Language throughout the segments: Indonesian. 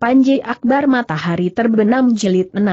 Panji Akbar Matahari Terbenam Jilid 6.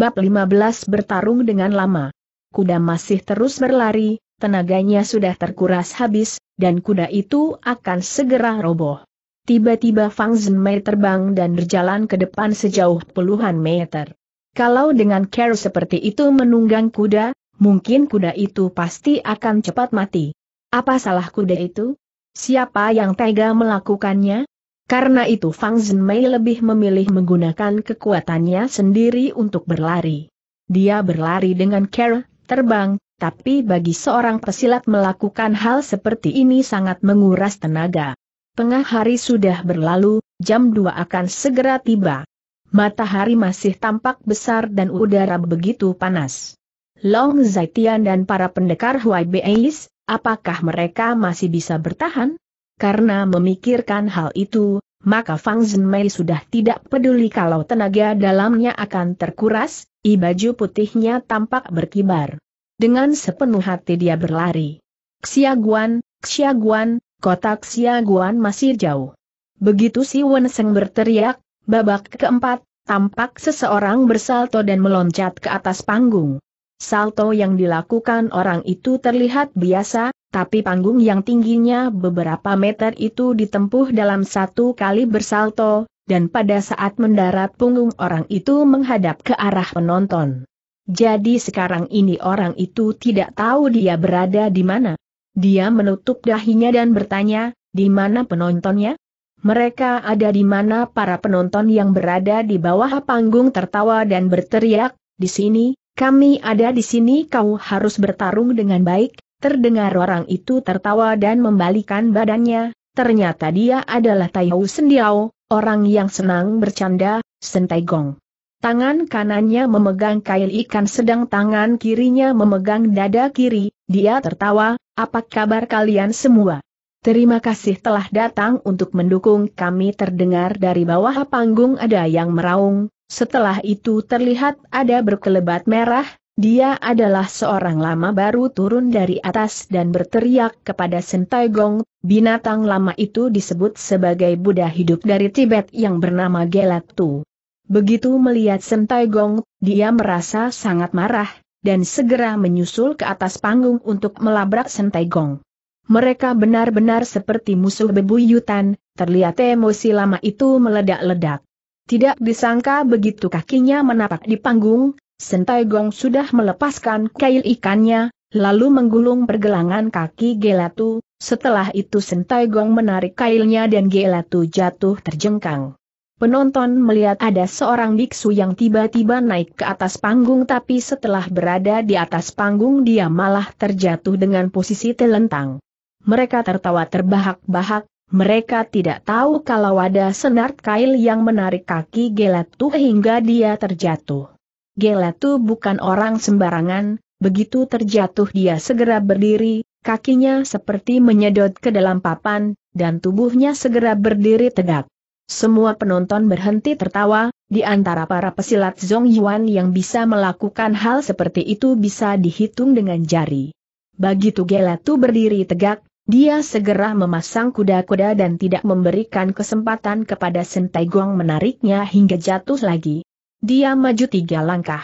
Bab 15 bertarung dengan lama. Kuda masih terus berlari, tenaganya sudah terkuras habis, dan kuda itu akan segera roboh. Tiba-tiba Fang Zhenmei terbang dan berjalan ke depan sejauh puluhan meter. Kalau dengan care seperti itu menunggang kuda, mungkin kuda itu pasti akan cepat mati. Apa salah kuda itu? Siapa yang tega melakukannya? Karena itu Fang Zhenmei lebih memilih menggunakan kekuatannya sendiri untuk berlari. Dia berlari dengan care, terbang, tapi bagi seorang pesilat melakukan hal seperti ini sangat menguras tenaga. Tengah hari sudah berlalu, jam 2 akan segera tiba. Matahari masih tampak besar dan udara begitu panas. Long Zaitian dan para pendekar Huai Beis, apakah mereka masih bisa bertahan? Karena memikirkan hal itu, maka Fang Zhenmei sudah tidak peduli kalau tenaga dalamnya akan terkuras, i baju putihnya tampak berkibar. Dengan sepenuh hati dia berlari. Xiaguan, Xiaguan, kotak Xiaguan masih jauh. Begitu si Wenseng berteriak, babak keempat, tampak seseorang bersalto dan meloncat ke atas panggung. Salto yang dilakukan orang itu terlihat biasa, tapi panggung yang tingginya beberapa meter itu ditempuh dalam satu kali bersalto, dan pada saat mendarat punggung orang itu menghadap ke arah penonton. Jadi sekarang ini orang itu tidak tahu dia berada di mana. Dia menutup dahinya dan bertanya, di mana penontonnya? Mereka ada di mana para penonton yang berada di bawah panggung tertawa dan berteriak, di sini, kami ada di sini kau harus bertarung dengan baik, Terdengar orang itu tertawa dan membalikan badannya, ternyata dia adalah Taiyou Sendiao, orang yang senang bercanda, Sentai Gong. Tangan kanannya memegang kail ikan sedang tangan kirinya memegang dada kiri, dia tertawa, apa kabar kalian semua? Terima kasih telah datang untuk mendukung kami terdengar dari bawah panggung ada yang meraung, setelah itu terlihat ada berkelebat merah, dia adalah seorang lama baru turun dari atas dan berteriak kepada Sentai Gong, binatang lama itu disebut sebagai Buddha hidup dari Tibet yang bernama Gelatu. Begitu melihat Sentai Gong, dia merasa sangat marah, dan segera menyusul ke atas panggung untuk melabrak Sentai Gong. Mereka benar-benar seperti musuh bebuyutan, terlihat emosi lama itu meledak-ledak. Tidak disangka begitu kakinya menapak di panggung, Sentai Gong sudah melepaskan kail ikannya, lalu menggulung pergelangan kaki Gelatu, setelah itu Sentai Gong menarik kailnya dan Gelatu jatuh terjengkang. Penonton melihat ada seorang biksu yang tiba-tiba naik ke atas panggung tapi setelah berada di atas panggung dia malah terjatuh dengan posisi telentang. Mereka tertawa terbahak-bahak, mereka tidak tahu kalau ada senar kail yang menarik kaki Gelatu hingga dia terjatuh. Gelatu bukan orang sembarangan, begitu terjatuh dia segera berdiri, kakinya seperti menyedot ke dalam papan, dan tubuhnya segera berdiri tegak. Semua penonton berhenti tertawa, di antara para pesilat Zhong Yuan yang bisa melakukan hal seperti itu bisa dihitung dengan jari. Bagi Begitu Gelatu berdiri tegak, dia segera memasang kuda-kuda dan tidak memberikan kesempatan kepada Sentai Gong menariknya hingga jatuh lagi. Dia maju tiga langkah.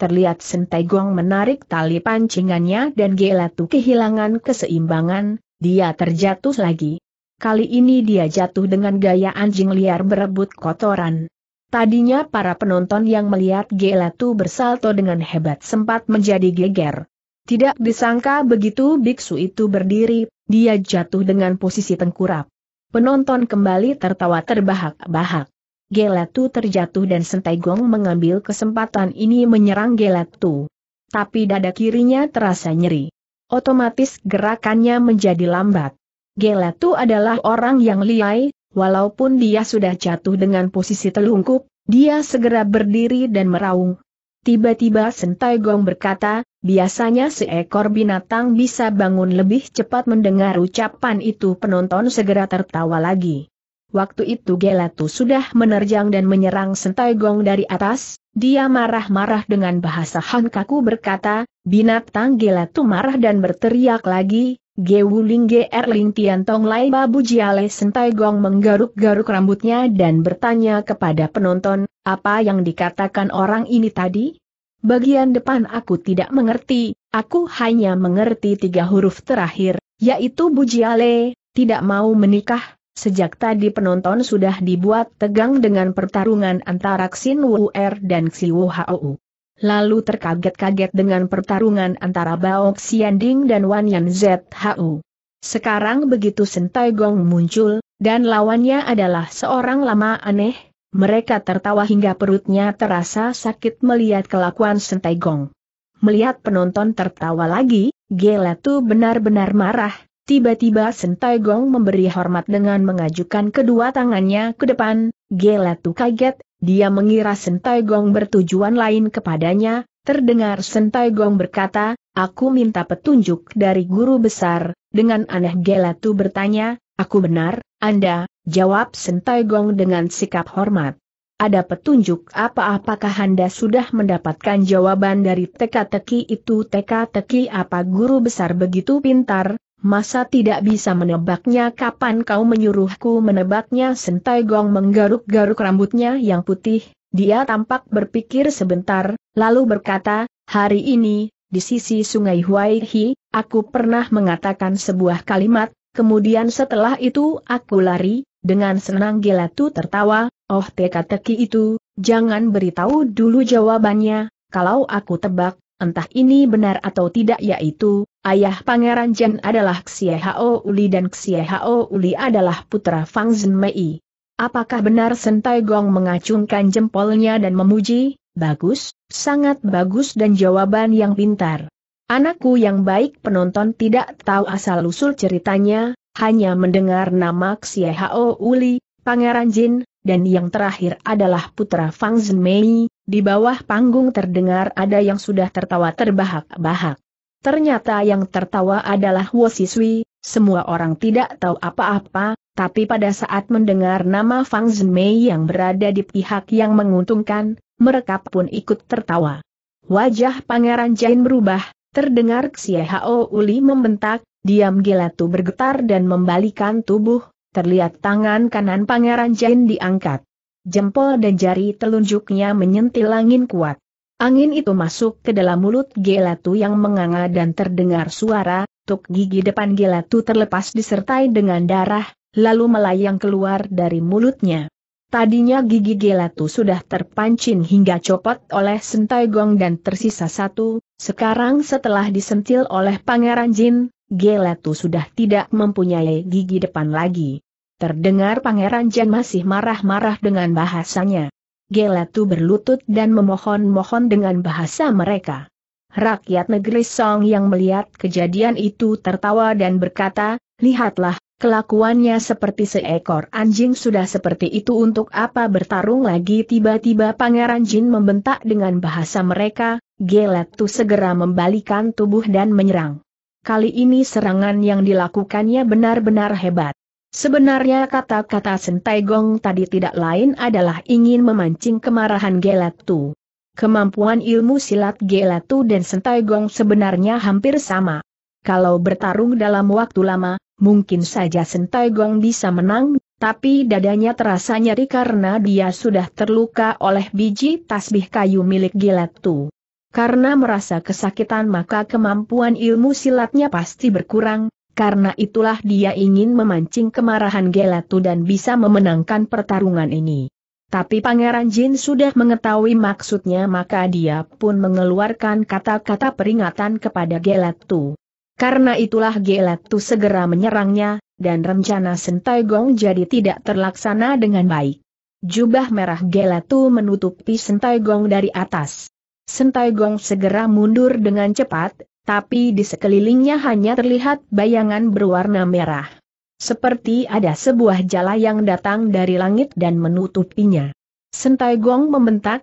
Terlihat Sentai Guang menarik tali pancingannya dan Gelatu kehilangan keseimbangan, dia terjatuh lagi. Kali ini dia jatuh dengan gaya anjing liar berebut kotoran. Tadinya para penonton yang melihat Gelatu bersalto dengan hebat sempat menjadi geger. Tidak disangka begitu biksu itu berdiri, dia jatuh dengan posisi tengkurap. Penonton kembali tertawa terbahak-bahak. Gelatu terjatuh dan Sentegong mengambil kesempatan ini menyerang Gelatu. Tapi dada kirinya terasa nyeri. Otomatis gerakannya menjadi lambat. Gelatu adalah orang yang liai, walaupun dia sudah jatuh dengan posisi telungkup, dia segera berdiri dan meraung. Tiba-tiba Sentegong berkata, biasanya seekor binatang bisa bangun lebih cepat mendengar ucapan itu penonton segera tertawa lagi. Waktu itu Gelatu sudah menerjang dan menyerang Sentai Gong dari atas, dia marah-marah dengan bahasa hankaku berkata, binatang Gelatu marah dan berteriak lagi, Gewuling Gerling Tiantong Lai Babu Jiale Sentai Gong menggaruk-garuk rambutnya dan bertanya kepada penonton, apa yang dikatakan orang ini tadi? Bagian depan aku tidak mengerti, aku hanya mengerti tiga huruf terakhir, yaitu Bujiale, tidak mau menikah, Sejak tadi penonton sudah dibuat tegang dengan pertarungan antara Xin Wu Er dan Xi Wu Hao. Lalu terkaget-kaget dengan pertarungan antara Bao Xian Ding dan Wan Yan Zhu. Sekarang begitu Sentai Gong muncul, dan lawannya adalah seorang lama aneh, mereka tertawa hingga perutnya terasa sakit melihat kelakuan Sentai Gong. Melihat penonton tertawa lagi, Gela tuh benar-benar marah, Tiba-tiba Sentai Gong memberi hormat dengan mengajukan kedua tangannya ke depan, Gelatu kaget, dia mengira Sentai Gong bertujuan lain kepadanya, terdengar Sentai Gong berkata, aku minta petunjuk dari guru besar, dengan aneh Gelatu bertanya, aku benar, Anda, jawab Sentai Gong dengan sikap hormat. Ada petunjuk apa-apakah Anda sudah mendapatkan jawaban dari teka-teki itu teka-teki apa guru besar begitu pintar, Masa tidak bisa menebaknya kapan kau menyuruhku menebaknya Sentai Gong menggaruk-garuk rambutnya yang putih, dia tampak berpikir sebentar, lalu berkata, hari ini, di sisi sungai Huaihi, aku pernah mengatakan sebuah kalimat, kemudian setelah itu aku lari, dengan senang gelatu tertawa, oh teka-teki itu, jangan beritahu dulu jawabannya, kalau aku tebak, entah ini benar atau tidak yaitu, Ayah Pangeran Jen adalah Xie Hao Uli dan Xie Hao Uli adalah putra Fang Zhenmei. Apakah benar Sentai Gong mengacungkan jempolnya dan memuji? Bagus, sangat bagus dan jawaban yang pintar. Anakku yang baik penonton tidak tahu asal-usul ceritanya, hanya mendengar nama Xie Hao Uli, Pangeran Jin, dan yang terakhir adalah putra Fang Zhenmei, di bawah panggung terdengar ada yang sudah tertawa terbahak-bahak. Ternyata yang tertawa adalah Wosiswi, semua orang tidak tahu apa-apa, tapi pada saat mendengar nama Fang Zhenmei yang berada di pihak yang menguntungkan, mereka pun ikut tertawa. Wajah Pangeran Jain berubah, terdengar Xiehao Uli membentak, diam gila bergetar dan membalikan tubuh, terlihat tangan kanan Pangeran Jain diangkat. Jempol dan jari telunjuknya menyentil angin kuat. Angin itu masuk ke dalam mulut Gelatu yang menganga dan terdengar suara, tuk gigi depan Gelatu terlepas disertai dengan darah, lalu melayang keluar dari mulutnya. Tadinya gigi Gelatu sudah terpancin hingga copot oleh sentai gong dan tersisa satu, sekarang setelah disentil oleh Pangeran Jin, Gelatu sudah tidak mempunyai gigi depan lagi. Terdengar Pangeran Jin masih marah-marah dengan bahasanya. Gelatu berlutut dan memohon-mohon dengan bahasa mereka. Rakyat negeri Song yang melihat kejadian itu tertawa dan berkata, lihatlah, kelakuannya seperti seekor anjing sudah seperti itu untuk apa bertarung lagi tiba-tiba Pangeran Jin membentak dengan bahasa mereka, Gelatu segera membalikan tubuh dan menyerang. Kali ini serangan yang dilakukannya benar-benar hebat. Sebenarnya kata-kata Sentaigong tadi tidak lain adalah ingin memancing kemarahan Gelatu. Kemampuan ilmu silat Gelatu dan Sentaigong sebenarnya hampir sama. Kalau bertarung dalam waktu lama, mungkin saja Sentaigong bisa menang, tapi dadanya terasa nyeri karena dia sudah terluka oleh biji tasbih kayu milik Gelatu. Karena merasa kesakitan maka kemampuan ilmu silatnya pasti berkurang, karena itulah dia ingin memancing kemarahan Gelatu dan bisa memenangkan pertarungan ini. Tapi Pangeran Jin sudah mengetahui maksudnya maka dia pun mengeluarkan kata-kata peringatan kepada Gelatu. Karena itulah Gelatu segera menyerangnya, dan rencana Sentai Gong jadi tidak terlaksana dengan baik. Jubah merah Gelatu menutupi Sentai Gong dari atas. Sentai Gong segera mundur dengan cepat, tapi di sekelilingnya hanya terlihat bayangan berwarna merah. Seperti ada sebuah jala yang datang dari langit dan menutupinya. Sentai Gong membentak,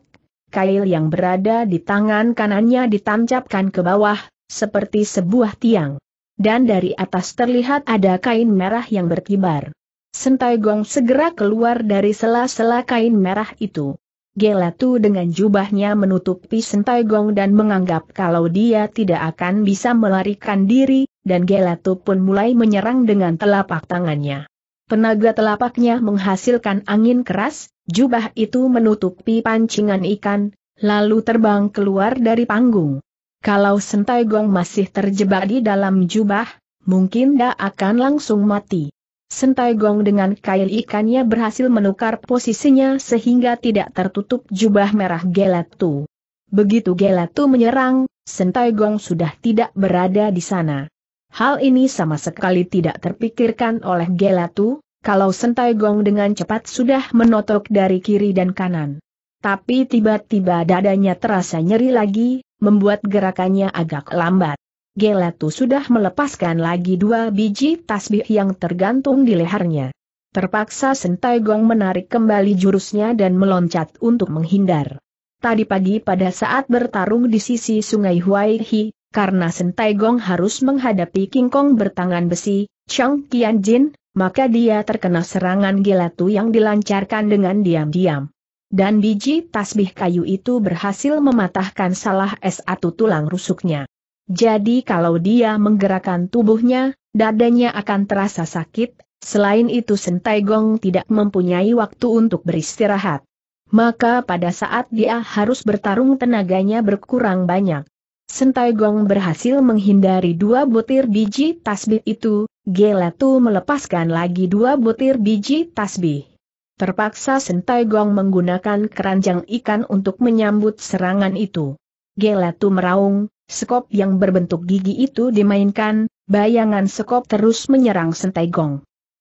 kail yang berada di tangan kanannya ditancapkan ke bawah, seperti sebuah tiang. Dan dari atas terlihat ada kain merah yang berkibar. Sentai Gong segera keluar dari sela-sela kain merah itu. Gelatu dengan jubahnya menutupi sentai gong dan menganggap kalau dia tidak akan bisa melarikan diri, dan Gelatu pun mulai menyerang dengan telapak tangannya. Tenaga telapaknya menghasilkan angin keras, jubah itu menutupi pancingan ikan, lalu terbang keluar dari panggung. Kalau sentai gong masih terjebak di dalam jubah, mungkin dia akan langsung mati. Sentai Gong dengan kail ikannya berhasil menukar posisinya sehingga tidak tertutup jubah merah Gelatu. Begitu Gelatu menyerang, Sentai Gong sudah tidak berada di sana. Hal ini sama sekali tidak terpikirkan oleh Gelatu, kalau Sentai Gong dengan cepat sudah menotok dari kiri dan kanan. Tapi tiba-tiba dadanya terasa nyeri lagi, membuat gerakannya agak lambat. Gelatu sudah melepaskan lagi dua biji tasbih yang tergantung di lehernya. Terpaksa Sentai Gong menarik kembali jurusnya dan meloncat untuk menghindar. Tadi pagi pada saat bertarung di sisi sungai Huaihi, karena Sentai Gong harus menghadapi King Kong bertangan besi, Chang Jin, maka dia terkena serangan gelatu yang dilancarkan dengan diam-diam. Dan biji tasbih kayu itu berhasil mematahkan salah satu tulang rusuknya. Jadi kalau dia menggerakkan tubuhnya, dadanya akan terasa sakit, selain itu Sentai Gong tidak mempunyai waktu untuk beristirahat. Maka pada saat dia harus bertarung tenaganya berkurang banyak. Sentai Gong berhasil menghindari dua butir biji tasbih itu, Gelatu melepaskan lagi dua butir biji tasbih. Terpaksa Sentai Gong menggunakan keranjang ikan untuk menyambut serangan itu. Gelatu meraung, Sekop yang berbentuk gigi itu dimainkan, bayangan sekop terus menyerang Sentai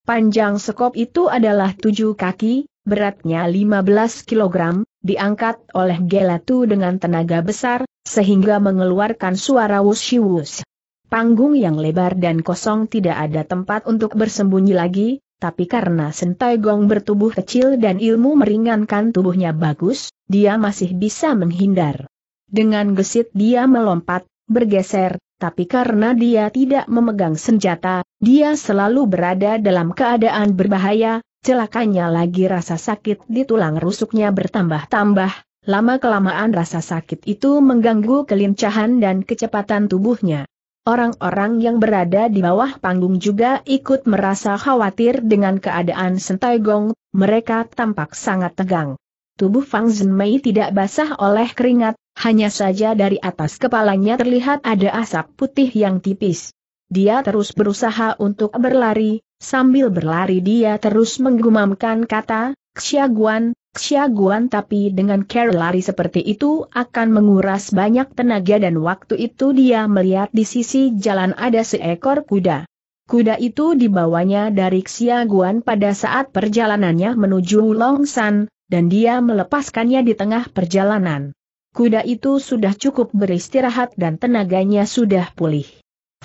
Panjang sekop itu adalah tujuh kaki, beratnya 15 kg, diangkat oleh Gelatu dengan tenaga besar, sehingga mengeluarkan suara wushiwus. Panggung yang lebar dan kosong tidak ada tempat untuk bersembunyi lagi, tapi karena Sentai bertubuh kecil dan ilmu meringankan tubuhnya bagus, dia masih bisa menghindar. Dengan gesit dia melompat, bergeser, tapi karena dia tidak memegang senjata, dia selalu berada dalam keadaan berbahaya, celakanya lagi rasa sakit di tulang rusuknya bertambah-tambah, Lama-kelamaan rasa sakit itu mengganggu kelincahan dan kecepatan tubuhnya. Orang-orang yang berada di bawah panggung juga ikut merasa khawatir dengan keadaan Sentai Gong, mereka tampak sangat tegang. Tubuh Fang Zhenmei tidak basah oleh keringat, hanya saja dari atas kepalanya terlihat ada asap putih yang tipis. Dia terus berusaha untuk berlari, sambil berlari dia terus menggumamkan kata, Xiaguan, Xiaguan tapi dengan care lari seperti itu akan menguras banyak tenaga dan waktu itu dia melihat di sisi jalan ada seekor kuda. Kuda itu dibawanya dari Xiaguan pada saat perjalanannya menuju Longsan, dan dia melepaskannya di tengah perjalanan kuda itu sudah cukup beristirahat dan tenaganya sudah pulih.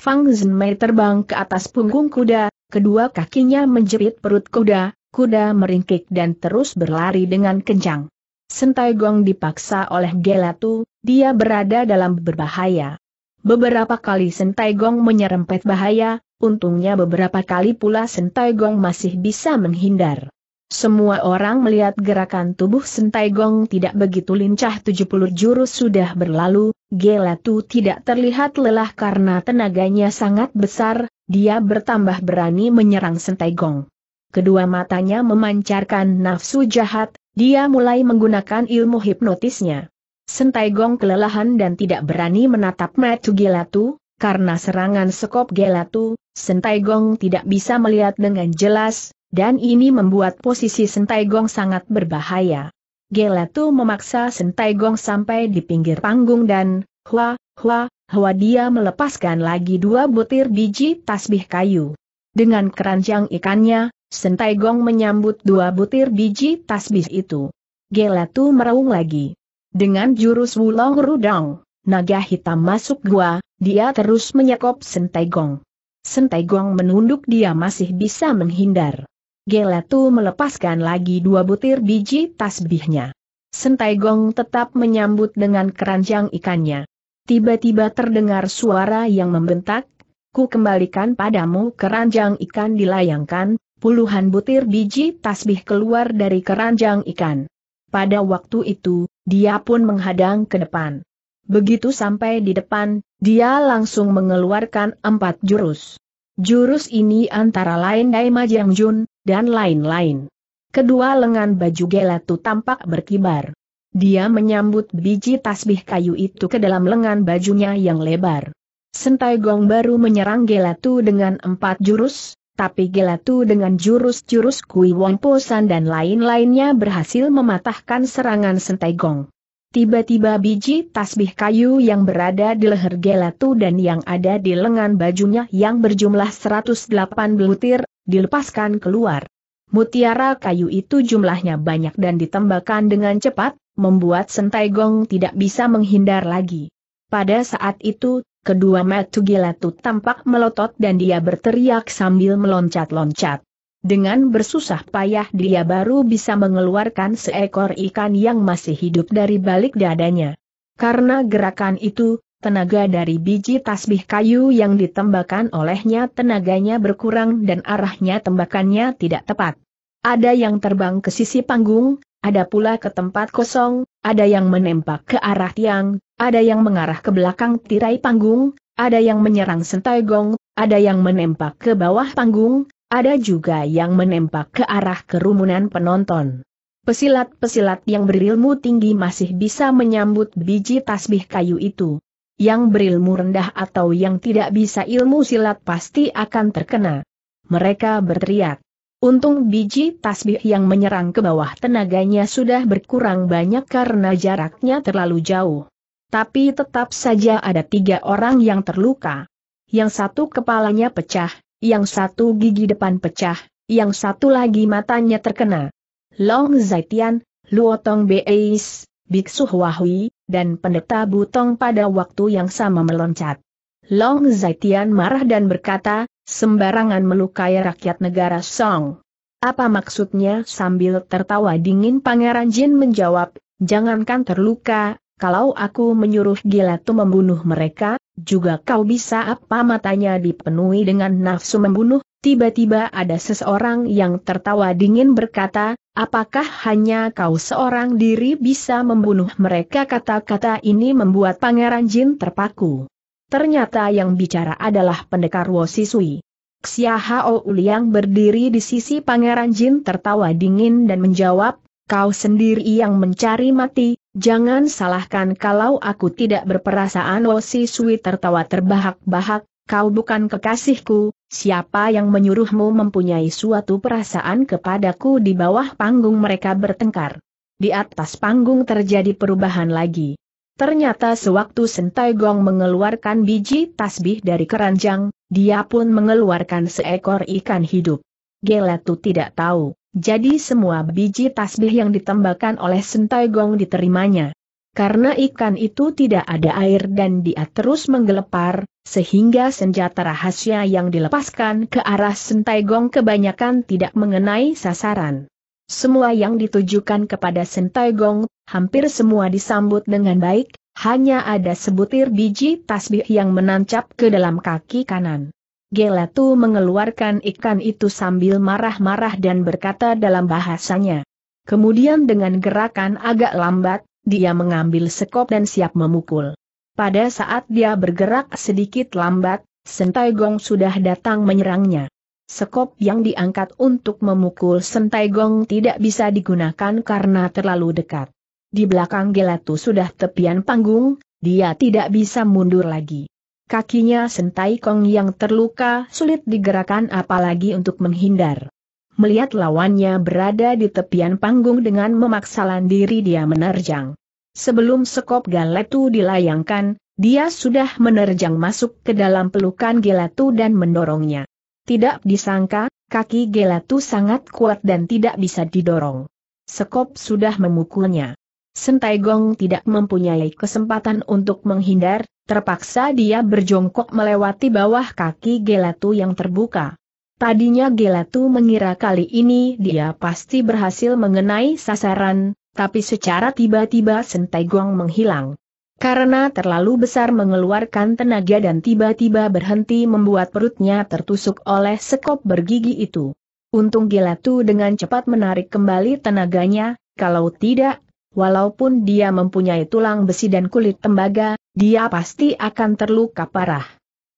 Fang Zhenmei terbang ke atas punggung kuda, kedua kakinya menjepit perut kuda, kuda meringkik dan terus berlari dengan kencang. Sentai Gong dipaksa oleh Gelatu, dia berada dalam berbahaya. Beberapa kali Sentai Gong menyerempet bahaya, untungnya beberapa kali pula Sentai Gong masih bisa menghindar. Semua orang melihat gerakan tubuh Sentai Gong tidak begitu lincah 70 jurus sudah berlalu, Gelatu tidak terlihat lelah karena tenaganya sangat besar, dia bertambah berani menyerang Sentai Gong. Kedua matanya memancarkan nafsu jahat, dia mulai menggunakan ilmu hipnotisnya. Sentai Gong kelelahan dan tidak berani menatap Matu Gelatu, karena serangan sekop Gelatu, Sentai Gong tidak bisa melihat dengan jelas, dan ini membuat posisi Sentai Gong sangat berbahaya. Geletu memaksa Sentai Gong sampai di pinggir panggung dan, hua, hua, hua dia melepaskan lagi dua butir biji tasbih kayu. Dengan keranjang ikannya, Sentai Gong menyambut dua butir biji tasbih itu. Geletu meraung lagi. Dengan jurus wulong rudang, naga hitam masuk gua, dia terus menyekop Sentai Gong. Sentai Gong menunduk dia masih bisa menghindar. Geletu melepaskan lagi dua butir biji tasbihnya. Sentai Gong tetap menyambut dengan keranjang ikannya. Tiba-tiba terdengar suara yang membentak, ku kembalikan padamu keranjang ikan dilayangkan, puluhan butir biji tasbih keluar dari keranjang ikan. Pada waktu itu, dia pun menghadang ke depan. Begitu sampai di depan, dia langsung mengeluarkan empat jurus. Jurus ini antara lain Daima Jiang Jun, dan lain-lain. Kedua lengan baju Gelatu tampak berkibar. Dia menyambut biji tasbih kayu itu ke dalam lengan bajunya yang lebar. Sentai Gong baru menyerang Gelatu dengan empat jurus, tapi Gelatu dengan jurus-jurus Kui Wong Posan dan lain-lainnya berhasil mematahkan serangan Sentai Gong. Tiba-tiba biji tasbih kayu yang berada di leher Gelatu dan yang ada di lengan bajunya yang berjumlah 108 butir, dilepaskan keluar. Mutiara kayu itu jumlahnya banyak dan ditembakkan dengan cepat, membuat Sentai Gong tidak bisa menghindar lagi. Pada saat itu, kedua mata Gelatu tampak melotot dan dia berteriak sambil meloncat-loncat. Dengan bersusah payah dia baru bisa mengeluarkan seekor ikan yang masih hidup dari balik dadanya. Karena gerakan itu, tenaga dari biji tasbih kayu yang ditembakkan olehnya tenaganya berkurang dan arahnya tembakannya tidak tepat. Ada yang terbang ke sisi panggung, ada pula ke tempat kosong, ada yang menembak ke arah tiang, ada yang mengarah ke belakang tirai panggung, ada yang menyerang sentai gong, ada yang menembak ke bawah panggung, ada juga yang menembak ke arah kerumunan penonton. Pesilat-pesilat yang berilmu tinggi masih bisa menyambut biji tasbih kayu itu. Yang berilmu rendah atau yang tidak bisa ilmu silat pasti akan terkena. Mereka berteriak. Untung biji tasbih yang menyerang ke bawah tenaganya sudah berkurang banyak karena jaraknya terlalu jauh. Tapi tetap saja ada tiga orang yang terluka. Yang satu kepalanya pecah, yang satu gigi depan pecah, yang satu lagi matanya terkena. Long Zaitian, Luotong Beis, Biksu Huahui, dan pendeta Butong pada waktu yang sama meloncat. Long Zaitian marah dan berkata, sembarangan melukai rakyat negara Song. Apa maksudnya sambil tertawa dingin Pangeran Jin menjawab, jangankan terluka, kalau aku menyuruh Gila tuh membunuh mereka, juga kau bisa apa matanya dipenuhi dengan nafsu membunuh, tiba-tiba ada seseorang yang tertawa dingin berkata, apakah hanya kau seorang diri bisa membunuh mereka kata-kata ini membuat pangeran Jin terpaku. Ternyata yang bicara adalah pendekar Wosisui. Xia Hao Uliang berdiri di sisi pangeran Jin tertawa dingin dan menjawab, kau sendiri yang mencari mati, Jangan salahkan kalau aku tidak berperasaan Oh si Sui tertawa terbahak-bahak, kau bukan kekasihku, siapa yang menyuruhmu mempunyai suatu perasaan kepadaku di bawah panggung mereka bertengkar. Di atas panggung terjadi perubahan lagi. Ternyata sewaktu Sentai Gong mengeluarkan biji tasbih dari keranjang, dia pun mengeluarkan seekor ikan hidup. Geletu tidak tahu. Jadi semua biji tasbih yang ditembakkan oleh Sentai Gong diterimanya. Karena ikan itu tidak ada air dan dia terus menggelepar, sehingga senjata rahasia yang dilepaskan ke arah Sentai Gong kebanyakan tidak mengenai sasaran. Semua yang ditujukan kepada Sentai Gong, hampir semua disambut dengan baik, hanya ada sebutir biji tasbih yang menancap ke dalam kaki kanan. Gelatu mengeluarkan ikan itu sambil marah-marah dan berkata dalam bahasanya. Kemudian dengan gerakan agak lambat, dia mengambil sekop dan siap memukul. Pada saat dia bergerak sedikit lambat, Sentai Gong sudah datang menyerangnya. Sekop yang diangkat untuk memukul Sentai Gong tidak bisa digunakan karena terlalu dekat. Di belakang Gelatu sudah tepian panggung, dia tidak bisa mundur lagi. Kakinya Sentai Kong yang terluka sulit digerakkan apalagi untuk menghindar. Melihat lawannya berada di tepian panggung dengan memaksalan diri dia menerjang. Sebelum sekop galetu dilayangkan, dia sudah menerjang masuk ke dalam pelukan Gelatu dan mendorongnya. Tidak disangka, kaki Gelatu sangat kuat dan tidak bisa didorong. Sekop sudah memukulnya. Sentai Gong tidak mempunyai kesempatan untuk menghindar, Terpaksa dia berjongkok melewati bawah kaki Gelatu yang terbuka. Tadinya Gelatu mengira kali ini dia pasti berhasil mengenai sasaran, tapi secara tiba-tiba Sentai Guang menghilang. Karena terlalu besar mengeluarkan tenaga dan tiba-tiba berhenti membuat perutnya tertusuk oleh sekop bergigi itu. Untung Gelatu dengan cepat menarik kembali tenaganya, kalau tidak, Walaupun dia mempunyai tulang besi dan kulit tembaga, dia pasti akan terluka parah.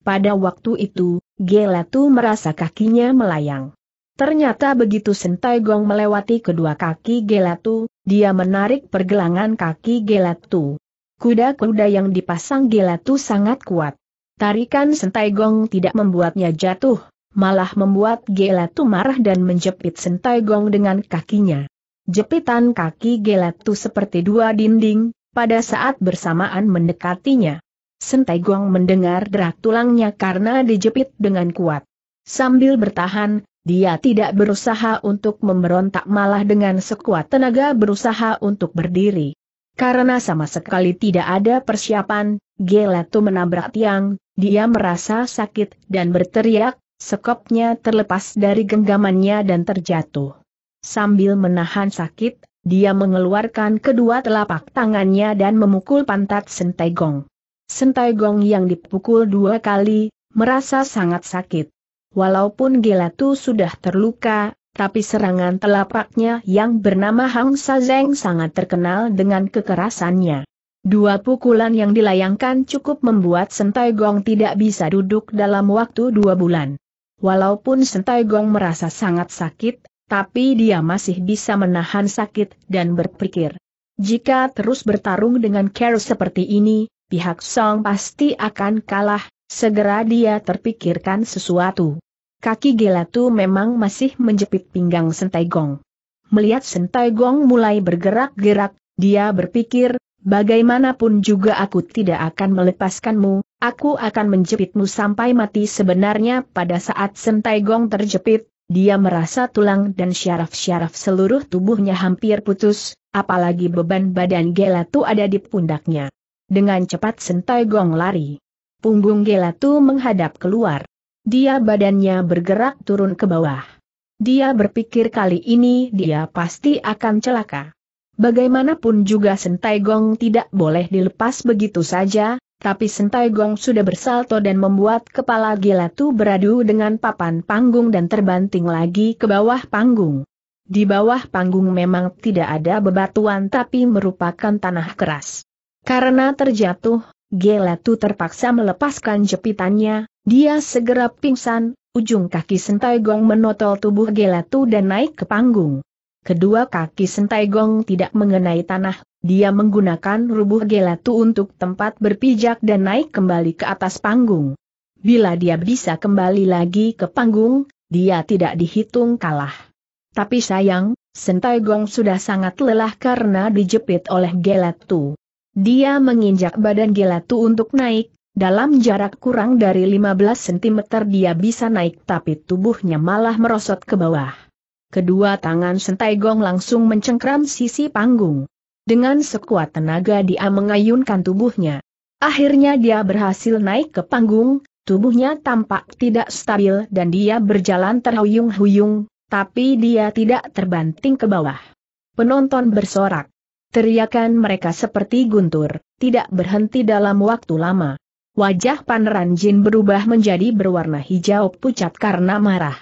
Pada waktu itu, Gelatu merasa kakinya melayang. Ternyata begitu Sentai Gong melewati kedua kaki Gelatu, dia menarik pergelangan kaki Gelatu. Kuda-kuda yang dipasang Gelatu sangat kuat. Tarikan Sentai Gong tidak membuatnya jatuh, malah membuat Gelatu marah dan menjepit Sentai Gong dengan kakinya. Jepitan kaki Geletu seperti dua dinding, pada saat bersamaan mendekatinya. Sentai Guang mendengar derak tulangnya karena dijepit dengan kuat. Sambil bertahan, dia tidak berusaha untuk memberontak malah dengan sekuat tenaga berusaha untuk berdiri. Karena sama sekali tidak ada persiapan, Geletu menabrak tiang, dia merasa sakit dan berteriak, sekopnya terlepas dari genggamannya dan terjatuh. Sambil menahan sakit, dia mengeluarkan kedua telapak tangannya dan memukul pantat Sentegong. Sentegong yang dipukul dua kali, merasa sangat sakit. Walaupun Gelatu sudah terluka, tapi serangan telapaknya yang bernama Hang Sazeng sangat terkenal dengan kekerasannya. Dua pukulan yang dilayangkan cukup membuat Sentegong tidak bisa duduk dalam waktu dua bulan. Walaupun Sentai Gong merasa sangat sakit, tapi dia masih bisa menahan sakit dan berpikir. Jika terus bertarung dengan Carol seperti ini, pihak Song pasti akan kalah, segera dia terpikirkan sesuatu. Kaki Gelatu memang masih menjepit pinggang Sentai Gong. Melihat Sentai Gong mulai bergerak-gerak, dia berpikir, bagaimanapun juga aku tidak akan melepaskanmu, aku akan menjepitmu sampai mati sebenarnya pada saat Sentai Gong terjepit, dia merasa tulang dan syaraf-syaraf seluruh tubuhnya hampir putus, apalagi beban badan Gelatu ada di pundaknya. Dengan cepat Sentai Gong lari. Punggung Gelatu menghadap keluar. Dia badannya bergerak turun ke bawah. Dia berpikir kali ini dia pasti akan celaka. Bagaimanapun juga Sentai Gong tidak boleh dilepas begitu saja, tapi Sentai Gong sudah bersalto dan membuat kepala Gelatu beradu dengan papan panggung dan terbanting lagi ke bawah panggung. Di bawah panggung memang tidak ada bebatuan tapi merupakan tanah keras. Karena terjatuh, Gelatu terpaksa melepaskan jepitannya, dia segera pingsan, ujung kaki Sentai Gong menotol tubuh Gelatu dan naik ke panggung. Kedua kaki Sentai Gong tidak mengenai tanah, dia menggunakan rubuh gelatu untuk tempat berpijak dan naik kembali ke atas panggung. Bila dia bisa kembali lagi ke panggung, dia tidak dihitung kalah. Tapi sayang, Sentai Gong sudah sangat lelah karena dijepit oleh gelatu. Dia menginjak badan gelatu untuk naik, dalam jarak kurang dari 15 cm dia bisa naik tapi tubuhnya malah merosot ke bawah. Kedua tangan Sentai Gong langsung mencengkram sisi panggung. Dengan sekuat tenaga dia mengayunkan tubuhnya. Akhirnya dia berhasil naik ke panggung, tubuhnya tampak tidak stabil dan dia berjalan terhuyung-huyung, tapi dia tidak terbanting ke bawah. Penonton bersorak. Teriakan mereka seperti guntur, tidak berhenti dalam waktu lama. Wajah Paneran Jin berubah menjadi berwarna hijau pucat karena marah.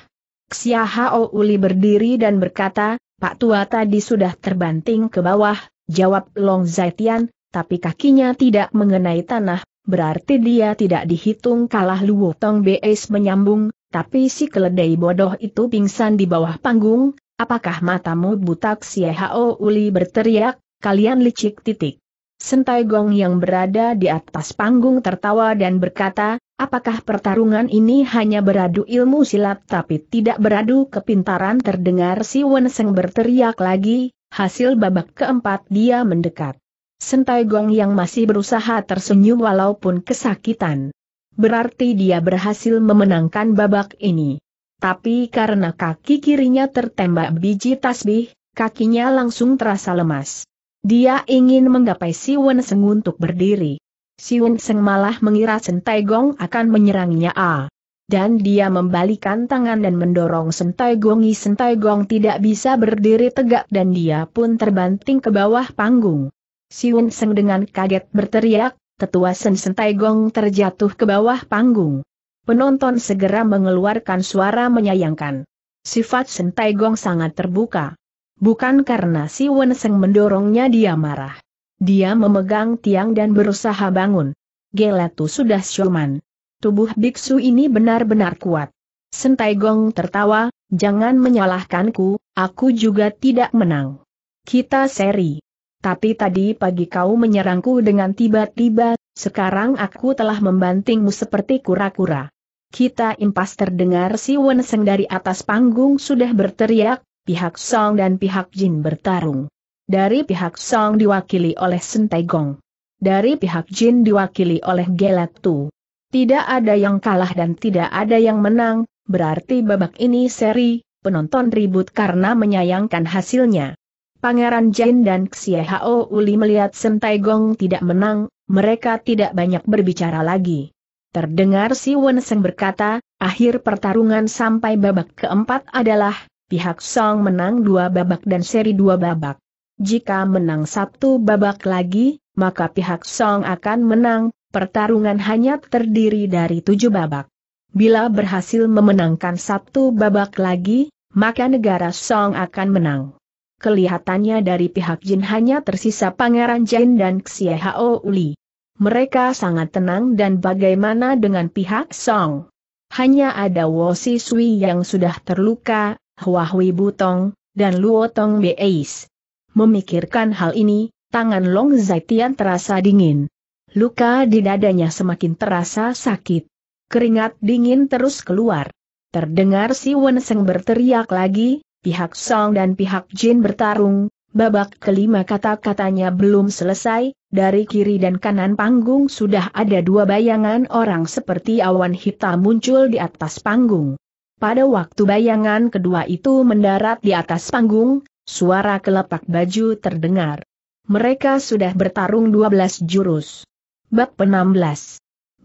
Xia Hao Uli berdiri dan berkata, Pak Tua tadi sudah terbanting ke bawah, Jawab Long Zaitian, tapi kakinya tidak mengenai tanah, berarti dia tidak dihitung kalah Luo Tong Beis menyambung, tapi si keledai bodoh itu pingsan di bawah panggung, apakah matamu butak si Hao Uli berteriak, kalian licik titik. Sentai Gong yang berada di atas panggung tertawa dan berkata, apakah pertarungan ini hanya beradu ilmu silat tapi tidak beradu kepintaran terdengar si Wen berteriak lagi, hasil babak keempat dia mendekat. Sentai Gong yang masih berusaha tersenyum walaupun kesakitan. Berarti dia berhasil memenangkan babak ini. Tapi karena kaki kirinya tertembak biji tasbih, kakinya langsung terasa lemas. Dia ingin menggapai Si Siwen Seng untuk berdiri. Si Siwen Seng malah mengira Sentai Gong akan menyerangnya A dan dia membalikan tangan dan mendorong Sentai Gongi Sentai Gong tidak bisa berdiri tegak dan dia pun terbanting ke bawah panggung. Si Wun Seng dengan kaget berteriak, tetua Sen Sentai Gong terjatuh ke bawah panggung. Penonton segera mengeluarkan suara menyayangkan. Sifat Sentai Gong sangat terbuka. Bukan karena Si Wen Seng mendorongnya dia marah. Dia memegang tiang dan berusaha bangun. Geletu sudah Shoman tubuh biksu ini benar-benar kuat. Sentai Gong tertawa, jangan menyalahkanku, aku juga tidak menang. Kita seri. Tapi tadi pagi kau menyerangku dengan tiba-tiba, sekarang aku telah membantingmu seperti kura-kura. Kita impas terdengar si Wenseng dari atas panggung sudah berteriak, pihak Song dan pihak Jin bertarung. Dari pihak Song diwakili oleh Sentai Gong. Dari pihak Jin diwakili oleh Gelak Tu. Tidak ada yang kalah dan tidak ada yang menang, berarti babak ini seri, penonton ribut karena menyayangkan hasilnya. Pangeran Jin dan Xie Hao Uli melihat Sentai Gong tidak menang, mereka tidak banyak berbicara lagi. Terdengar si Wen Seng berkata, akhir pertarungan sampai babak keempat adalah, pihak Song menang dua babak dan seri dua babak. Jika menang satu babak lagi, maka pihak Song akan menang, pertarungan hanya terdiri dari tujuh babak. Bila berhasil memenangkan satu babak lagi, maka negara Song akan menang. Kelihatannya dari pihak Jin hanya tersisa Pangeran Jin dan Xie Hao Uli. Mereka sangat tenang dan bagaimana dengan pihak Song? Hanya ada Wo Si Sui yang sudah terluka, Hua Hui Butong, dan Luo Tong Beis. Memikirkan hal ini, tangan Long Zaitian terasa dingin. Luka di dadanya semakin terasa sakit. Keringat dingin terus keluar. Terdengar si Wenseng berteriak lagi, pihak Song dan pihak Jin bertarung, babak kelima kata-katanya belum selesai, dari kiri dan kanan panggung sudah ada dua bayangan orang seperti awan hitam muncul di atas panggung. Pada waktu bayangan kedua itu mendarat di atas panggung, suara kelepak baju terdengar. Mereka sudah bertarung 12 jurus. Bab 16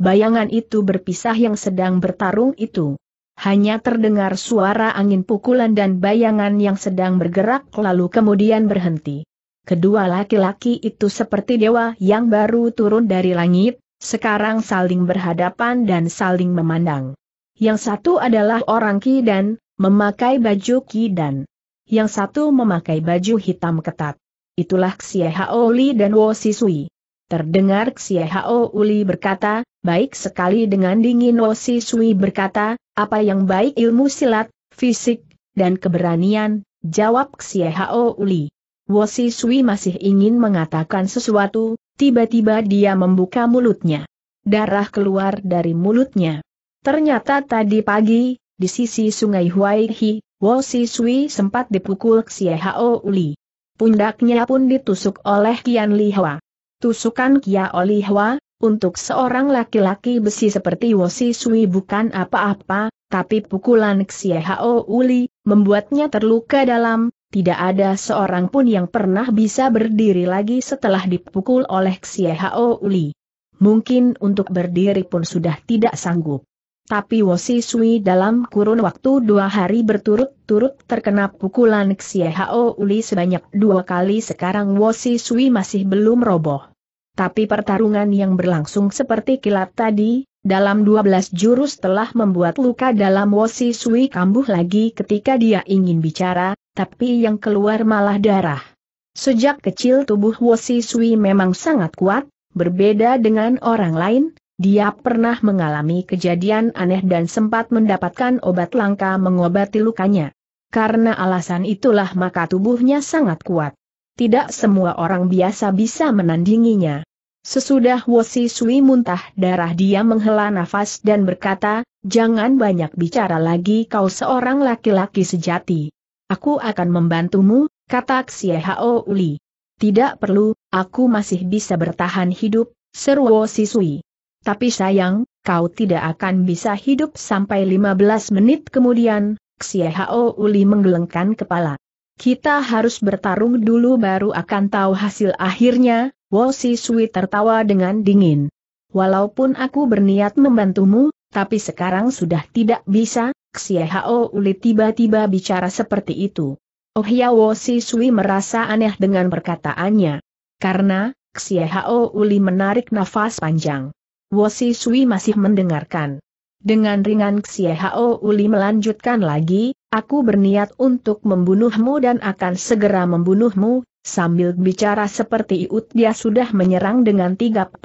Bayangan itu berpisah yang sedang bertarung itu. Hanya terdengar suara angin pukulan dan bayangan yang sedang bergerak lalu kemudian berhenti. Kedua laki-laki itu seperti dewa yang baru turun dari langit, sekarang saling berhadapan dan saling memandang. Yang satu adalah orang Kidan, memakai baju Kidan. Yang satu memakai baju hitam ketat. Itulah Xie Haoli dan Wo Sisui. Terdengar Xiehao Uli berkata, baik sekali dengan dingin Wosi Sui berkata, apa yang baik ilmu silat, fisik, dan keberanian, jawab Xiehao Uli. Wosi Sui masih ingin mengatakan sesuatu, tiba-tiba dia membuka mulutnya. Darah keluar dari mulutnya. Ternyata tadi pagi, di sisi sungai Huaihi, Wosi Sui sempat dipukul Xiehao Uli. Pundaknya pun ditusuk oleh Kian Hua. Tusukan Kia Olihwa, untuk seorang laki-laki besi seperti Wosi Sui bukan apa-apa, tapi pukulan Xie Hao Uli, membuatnya terluka dalam, tidak ada seorang pun yang pernah bisa berdiri lagi setelah dipukul oleh Xie Hao Uli. Mungkin untuk berdiri pun sudah tidak sanggup. Tapi Wosi Sui dalam kurun waktu dua hari berturut-turut terkena pukulan Xie Hao Uli sebanyak dua kali sekarang Wosi Sui masih belum roboh. Tapi pertarungan yang berlangsung seperti kilat tadi, dalam 12 jurus telah membuat luka dalam Wosi Sui kambuh lagi ketika dia ingin bicara, tapi yang keluar malah darah. Sejak kecil tubuh Wosi Sui memang sangat kuat, berbeda dengan orang lain, dia pernah mengalami kejadian aneh dan sempat mendapatkan obat langka mengobati lukanya. Karena alasan itulah maka tubuhnya sangat kuat. Tidak semua orang biasa bisa menandinginya. Sesudah Wosi Sui muntah darah dia menghela nafas dan berkata, Jangan banyak bicara lagi kau seorang laki-laki sejati. Aku akan membantumu, kata Xie Hao Uli. Tidak perlu, aku masih bisa bertahan hidup, seru Wosi Sui. Tapi sayang, kau tidak akan bisa hidup sampai 15 menit kemudian, Xie Hao Uli menggelengkan kepala. Kita harus bertarung dulu baru akan tahu hasil akhirnya, Wo Si Sui tertawa dengan dingin. Walaupun aku berniat membantumu, tapi sekarang sudah tidak bisa, Xie Hao Uli tiba-tiba bicara seperti itu. Oh ya Wo Si Sui merasa aneh dengan perkataannya. Karena, Xie Hao Uli menarik nafas panjang. Wosi Sui masih mendengarkan. Dengan ringan Xie Hao Uli melanjutkan lagi, aku berniat untuk membunuhmu dan akan segera membunuhmu, sambil bicara seperti Iut dia sudah menyerang dengan 34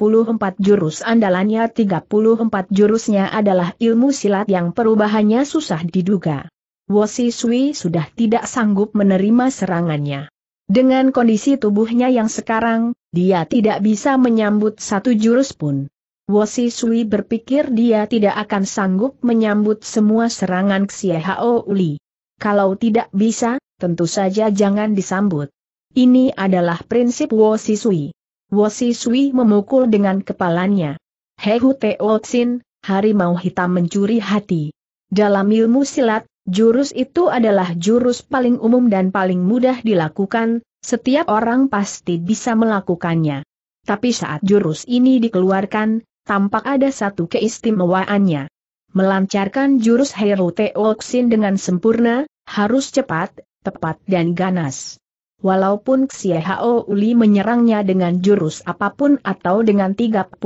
jurus andalannya 34 jurusnya adalah ilmu silat yang perubahannya susah diduga. Wosi Sui sudah tidak sanggup menerima serangannya. Dengan kondisi tubuhnya yang sekarang, dia tidak bisa menyambut satu jurus pun. Wosi Sui berpikir dia tidak akan sanggup menyambut semua serangan Xie Hao Uli. Kalau tidak bisa, tentu saja jangan disambut. Ini adalah prinsip Wosi Sui. Wosi Sui memukul dengan kepalanya. Hehu Teo harimau hitam mencuri hati. Dalam ilmu silat, jurus itu adalah jurus paling umum dan paling mudah dilakukan, setiap orang pasti bisa melakukannya. Tapi saat jurus ini dikeluarkan, tampak ada satu keistimewaannya. Melancarkan jurus Hero Teoxin dengan sempurna, harus cepat, tepat dan ganas. Walaupun Xie Hao Uli menyerangnya dengan jurus apapun atau dengan 34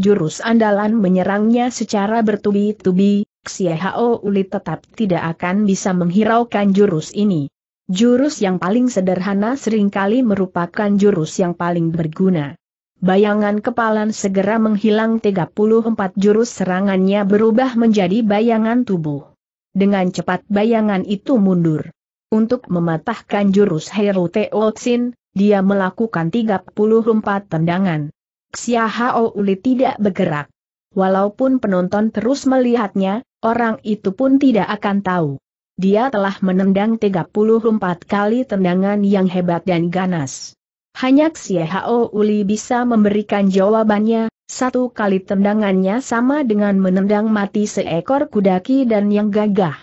jurus andalan menyerangnya secara bertubi-tubi, Xie Hao Uli tetap tidak akan bisa menghiraukan jurus ini. Jurus yang paling sederhana seringkali merupakan jurus yang paling berguna. Bayangan kepalan segera menghilang 34 jurus serangannya berubah menjadi bayangan tubuh. Dengan cepat bayangan itu mundur. Untuk mematahkan jurus Heru Teotsin, dia melakukan 34 tendangan. Xia Hao Uli tidak bergerak. Walaupun penonton terus melihatnya, orang itu pun tidak akan tahu. Dia telah menendang 34 kali tendangan yang hebat dan ganas. Hanya Xiehao Uli bisa memberikan jawabannya, satu kali tendangannya sama dengan menendang mati seekor kudaki dan yang gagah.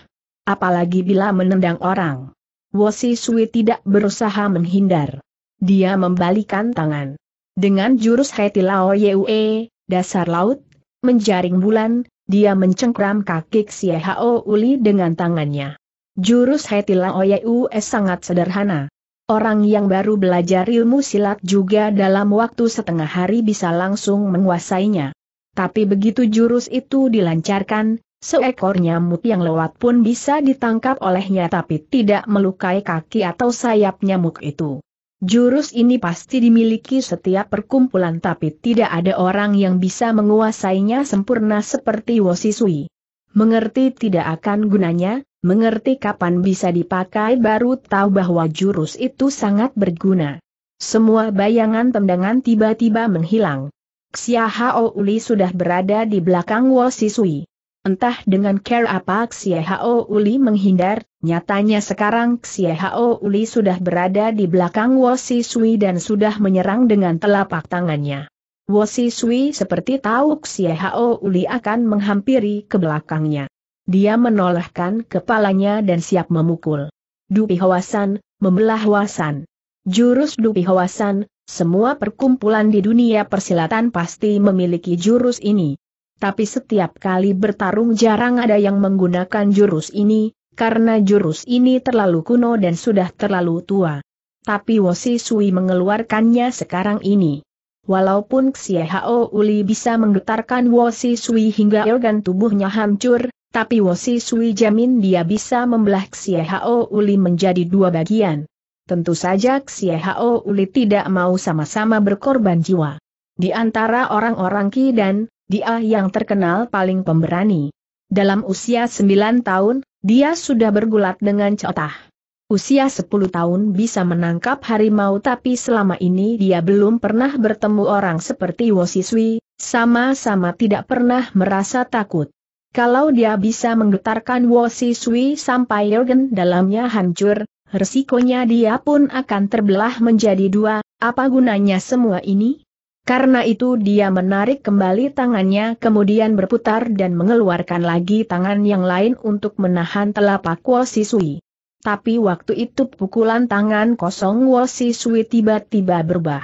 Apalagi bila menendang orang. Wosi Sui tidak berusaha menghindar. Dia membalikan tangan. Dengan jurus Heti Lao Yue, dasar laut, menjaring bulan, dia mencengkram kaki Xiehao Uli dengan tangannya. Jurus Heti Lao Yue sangat sederhana. Orang yang baru belajar ilmu silat juga dalam waktu setengah hari bisa langsung menguasainya. Tapi begitu jurus itu dilancarkan, seekor nyamuk yang lewat pun bisa ditangkap olehnya tapi tidak melukai kaki atau sayap nyamuk itu. Jurus ini pasti dimiliki setiap perkumpulan tapi tidak ada orang yang bisa menguasainya sempurna seperti Wosisui. Mengerti tidak akan gunanya, mengerti kapan bisa dipakai baru tahu bahwa jurus itu sangat berguna. Semua bayangan tendangan tiba-tiba menghilang. Xia Hao Uli sudah berada di belakang Wo Sisui. Entah dengan care apa Xia Hao Uli menghindar, nyatanya sekarang Xia Hao Uli sudah berada di belakang Wo Sisui dan sudah menyerang dengan telapak tangannya. Wosi Sui seperti tahu Hao Uli akan menghampiri ke belakangnya. Dia menolehkan kepalanya dan siap memukul. Dupi Hawasan, membelah Wasan. Jurus Dupi Hawasan, semua perkumpulan di dunia persilatan pasti memiliki jurus ini. Tapi setiap kali bertarung jarang ada yang menggunakan jurus ini, karena jurus ini terlalu kuno dan sudah terlalu tua. Tapi Wosi Sui mengeluarkannya sekarang ini. Walaupun Xie Hao Uli bisa menggetarkan Wosi Sui hingga organ tubuhnya hancur, tapi Wosi Sui jamin dia bisa membelah Xie Hao Uli menjadi dua bagian. Tentu saja Xie Hao Uli tidak mau sama-sama berkorban jiwa. Di antara orang-orang Ki dan, dia yang terkenal paling pemberani. Dalam usia 9 tahun, dia sudah bergulat dengan cotah. Usia 10 tahun bisa menangkap harimau tapi selama ini dia belum pernah bertemu orang seperti Wosiswi, sama-sama tidak pernah merasa takut. Kalau dia bisa menggetarkan Wosiswi sampai organ dalamnya hancur, resikonya dia pun akan terbelah menjadi dua, apa gunanya semua ini? Karena itu dia menarik kembali tangannya kemudian berputar dan mengeluarkan lagi tangan yang lain untuk menahan telapak Wosiswi. Tapi waktu itu pukulan tangan kosong Wosi Sui tiba-tiba berubah.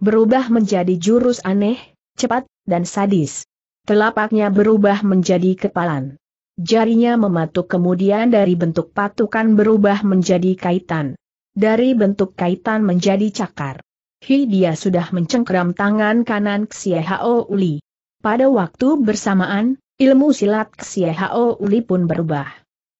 Berubah menjadi jurus aneh, cepat, dan sadis. Telapaknya berubah menjadi kepalan. Jarinya mematuk kemudian dari bentuk patukan berubah menjadi kaitan. Dari bentuk kaitan menjadi cakar. Hi dia sudah mencengkram tangan kanan Xiehao Uli. Pada waktu bersamaan, ilmu silat Xiehao Uli pun berubah.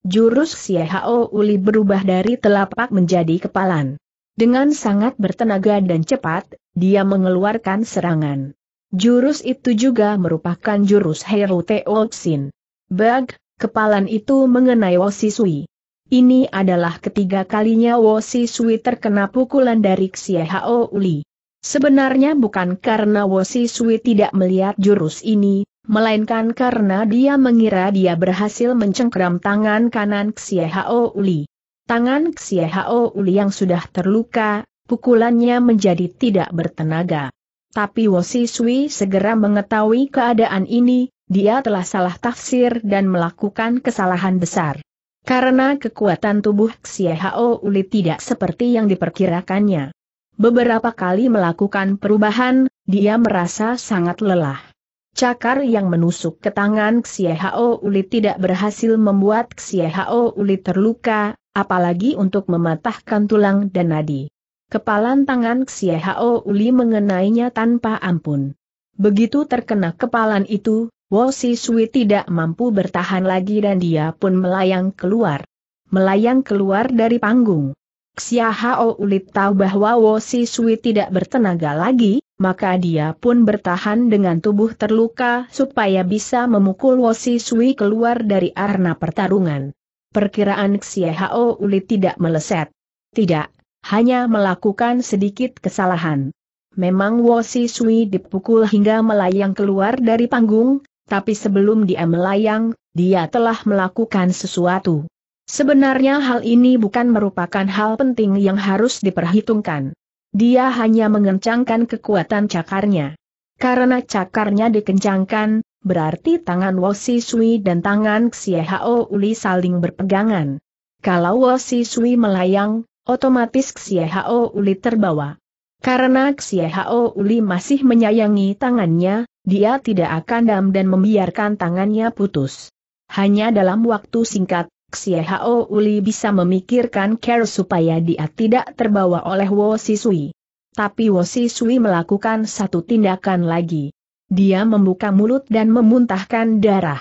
Jurus Siehao Uli berubah dari telapak menjadi kepalan. Dengan sangat bertenaga dan cepat, dia mengeluarkan serangan. Jurus itu juga merupakan jurus Hero Teoxin. Bag, kepalan itu mengenai Sui. Ini adalah ketiga kalinya Sui terkena pukulan dari Xiehao Uli. Sebenarnya bukan karena Sui tidak melihat jurus ini, melainkan karena dia mengira dia berhasil mencengkram tangan kanan Xie Hao Uli. Tangan Xie Hao Uli yang sudah terluka, pukulannya menjadi tidak bertenaga. Tapi Wosi Sui segera mengetahui keadaan ini, dia telah salah tafsir dan melakukan kesalahan besar. Karena kekuatan tubuh Xie Hao Uli tidak seperti yang diperkirakannya. Beberapa kali melakukan perubahan, dia merasa sangat lelah. Cakar yang menusuk ke tangan Xiehao Uli tidak berhasil membuat Xiehao Uli terluka, apalagi untuk mematahkan tulang dan nadi. Kepalan tangan Xiehao Uli mengenainya tanpa ampun. Begitu terkena kepalan itu, Wo Si Sui tidak mampu bertahan lagi dan dia pun melayang keluar. Melayang keluar dari panggung. Xia Hao Ulit tahu bahwa Wo Si Sui tidak bertenaga lagi, maka dia pun bertahan dengan tubuh terluka supaya bisa memukul Wo Si Sui keluar dari arena pertarungan. Perkiraan Xia Hao Ulit tidak meleset. Tidak, hanya melakukan sedikit kesalahan. Memang Wo Si Sui dipukul hingga melayang keluar dari panggung, tapi sebelum dia melayang, dia telah melakukan sesuatu. Sebenarnya hal ini bukan merupakan hal penting yang harus diperhitungkan. Dia hanya mengencangkan kekuatan cakarnya. Karena cakarnya dikencangkan, berarti tangan Wosi Sui dan tangan Xie Hao Uli saling berpegangan. Kalau Wosi Sui melayang, otomatis Xie Hao Uli terbawa. Karena Xie Hao Uli masih menyayangi tangannya, dia tidak akan dam dan membiarkan tangannya putus. Hanya dalam waktu singkat, Xiehao Uli bisa memikirkan care supaya dia tidak terbawa oleh Wo Sisui. Tapi Wo Sisui melakukan satu tindakan lagi. Dia membuka mulut dan memuntahkan darah.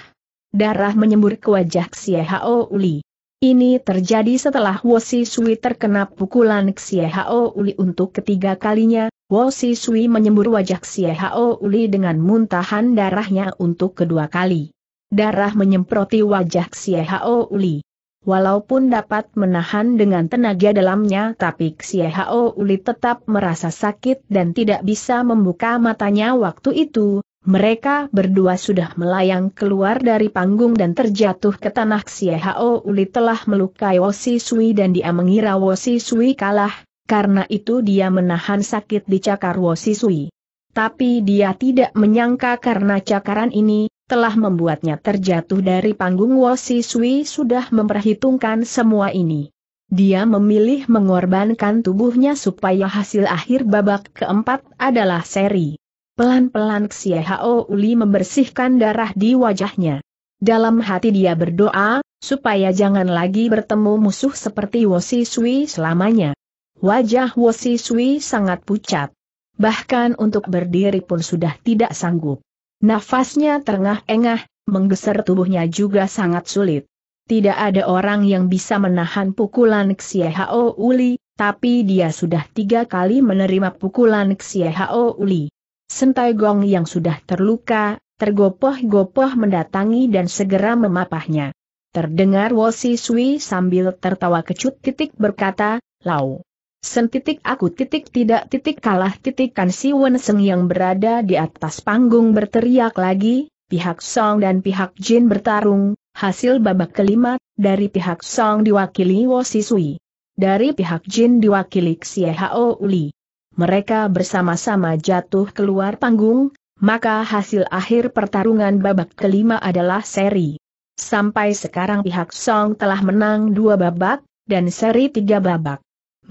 Darah menyembur ke wajah Xiehao Uli. Ini terjadi setelah Wosi Sui terkena pukulan Xiehao Uli untuk ketiga kalinya, Wosi Sui menyembur wajah Xiehao Uli dengan muntahan darahnya untuk kedua kali darah menyemproti wajah Xie Hao Uli. Walaupun dapat menahan dengan tenaga dalamnya tapi Xie Hao Uli tetap merasa sakit dan tidak bisa membuka matanya waktu itu, mereka berdua sudah melayang keluar dari panggung dan terjatuh ke tanah Xie Hao Uli telah melukai Wosi Sui dan dia mengira Wosi Sui kalah, karena itu dia menahan sakit di cakar Wosi Sui. Tapi dia tidak menyangka karena cakaran ini, telah membuatnya terjatuh dari panggung Wosi Sui sudah memperhitungkan semua ini. Dia memilih mengorbankan tubuhnya supaya hasil akhir babak keempat adalah seri. Pelan-pelan Xie Hao Uli membersihkan darah di wajahnya. Dalam hati dia berdoa, supaya jangan lagi bertemu musuh seperti Wosi Sui selamanya. Wajah Wosi Sui sangat pucat. Bahkan untuk berdiri pun sudah tidak sanggup. Nafasnya terengah-engah, menggeser tubuhnya juga sangat sulit. Tidak ada orang yang bisa menahan pukulan Xiehao Uli, tapi dia sudah tiga kali menerima pukulan Xiehao Uli. Sentai Gong yang sudah terluka, tergopoh-gopoh mendatangi dan segera memapahnya. Terdengar Wosi Sui sambil tertawa kecut titik berkata, Lau. Sen titik aku titik tidak titik kalah kan si Wen yang berada di atas panggung berteriak lagi, pihak Song dan pihak Jin bertarung, hasil babak kelima, dari pihak Song diwakili Wo Sisui. Dari pihak Jin diwakili Xie Hao Uli. Mereka bersama-sama jatuh keluar panggung, maka hasil akhir pertarungan babak kelima adalah seri. Sampai sekarang pihak Song telah menang dua babak, dan seri tiga babak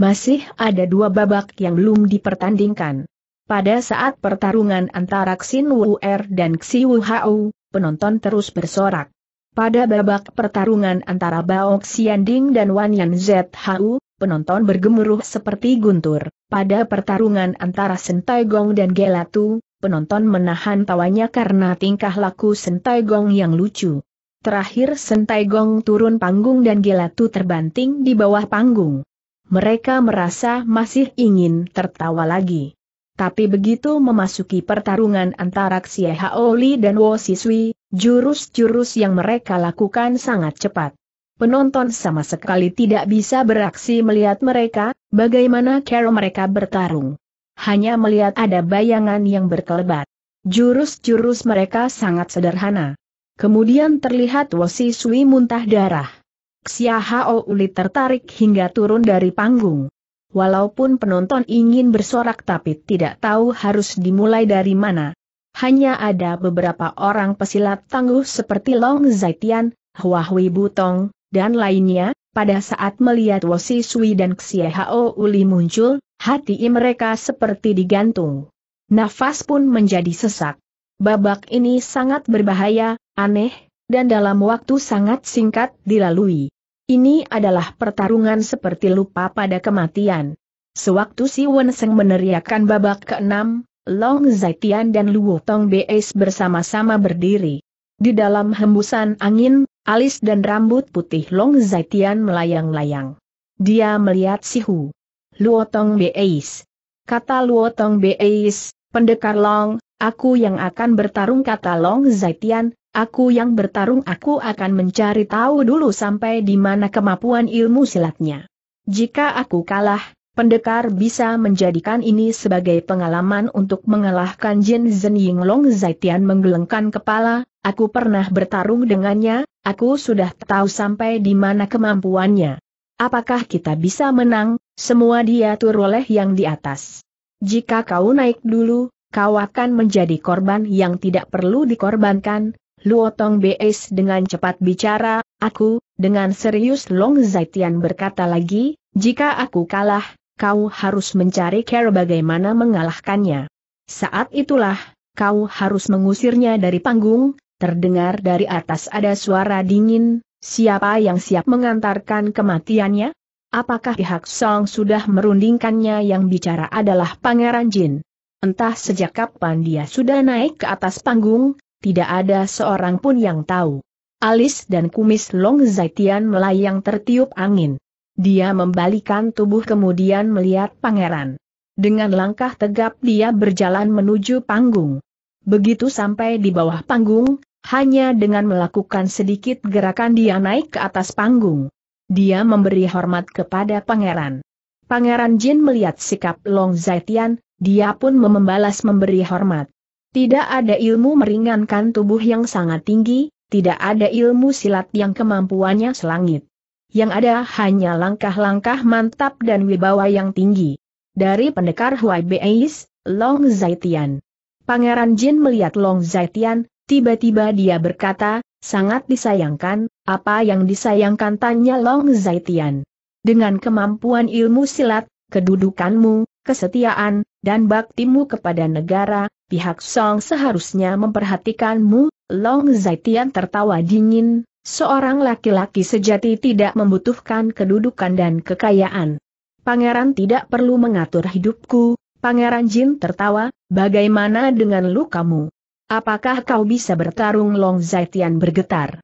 masih ada dua babak yang belum dipertandingkan. Pada saat pertarungan antara Xin Wu Er dan Xi Wu Hao, penonton terus bersorak. Pada babak pertarungan antara Bao Xian Ding dan Wan Yan Zhao, penonton bergemuruh seperti guntur. Pada pertarungan antara Sentai Gong dan Gelatu, penonton menahan tawanya karena tingkah laku Sentai Gong yang lucu. Terakhir Sentai Gong turun panggung dan Gelatu terbanting di bawah panggung mereka merasa masih ingin tertawa lagi. Tapi begitu memasuki pertarungan antara Xie Haoli dan Wo Siswi, jurus-jurus yang mereka lakukan sangat cepat. Penonton sama sekali tidak bisa beraksi melihat mereka, bagaimana cara mereka bertarung. Hanya melihat ada bayangan yang berkelebat. Jurus-jurus mereka sangat sederhana. Kemudian terlihat Wo Siswi muntah darah. Xia Hao Uli tertarik hingga turun dari panggung. Walaupun penonton ingin bersorak tapi tidak tahu harus dimulai dari mana. Hanya ada beberapa orang pesilat tangguh seperti Long Zaitian, Hua Hui Butong, dan lainnya, pada saat melihat Wosi Sui dan Xie Hao Uli muncul, hati mereka seperti digantung. Nafas pun menjadi sesak. Babak ini sangat berbahaya, aneh, dan dalam waktu sangat singkat dilalui. Ini adalah pertarungan seperti lupa pada kematian. Sewaktu si seng meneriakkan babak keenam, Long Zaitian dan Luo Tong Beis bersama-sama berdiri. Di dalam hembusan angin, alis dan rambut putih Long Zaitian melayang-layang. Dia melihat si Hu. Luo Tong Beis. Kata Luo Tong Beis, pendekar Long, aku yang akan bertarung kata Long Zaitian, Aku yang bertarung aku akan mencari tahu dulu sampai di mana kemampuan ilmu silatnya. Jika aku kalah, pendekar bisa menjadikan ini sebagai pengalaman untuk mengalahkan Jin Ying Long Zaitian menggelengkan kepala, aku pernah bertarung dengannya, aku sudah tahu sampai di mana kemampuannya. Apakah kita bisa menang, semua diatur oleh yang di atas. Jika kau naik dulu, kau akan menjadi korban yang tidak perlu dikorbankan, Luotong BS dengan cepat bicara, aku, dengan serius Long Zaitian berkata lagi, jika aku kalah, kau harus mencari cara bagaimana mengalahkannya. Saat itulah, kau harus mengusirnya dari panggung, terdengar dari atas ada suara dingin, siapa yang siap mengantarkan kematiannya? Apakah pihak Song sudah merundingkannya yang bicara adalah Pangeran Jin? Entah sejak kapan dia sudah naik ke atas panggung, tidak ada seorang pun yang tahu. Alis dan kumis Long Zaitian melayang tertiup angin. Dia membalikan tubuh kemudian melihat pangeran. Dengan langkah tegap dia berjalan menuju panggung. Begitu sampai di bawah panggung, hanya dengan melakukan sedikit gerakan dia naik ke atas panggung. Dia memberi hormat kepada pangeran. Pangeran Jin melihat sikap Long Zaitian, dia pun membalas memberi hormat. Tidak ada ilmu meringankan tubuh yang sangat tinggi, tidak ada ilmu silat yang kemampuannya selangit. Yang ada hanya langkah-langkah mantap dan wibawa yang tinggi. Dari pendekar Huai Beis, Long Zaitian. Pangeran Jin melihat Long Zaitian, tiba-tiba dia berkata, sangat disayangkan, apa yang disayangkan tanya Long Zaitian. Dengan kemampuan ilmu silat, kedudukanmu, kesetiaan, dan baktimu kepada negara, pihak Song seharusnya memperhatikanmu, Long Zaitian tertawa dingin, seorang laki-laki sejati tidak membutuhkan kedudukan dan kekayaan. Pangeran tidak perlu mengatur hidupku, Pangeran Jin tertawa, bagaimana dengan lukamu? Apakah kau bisa bertarung Long Zaitian bergetar?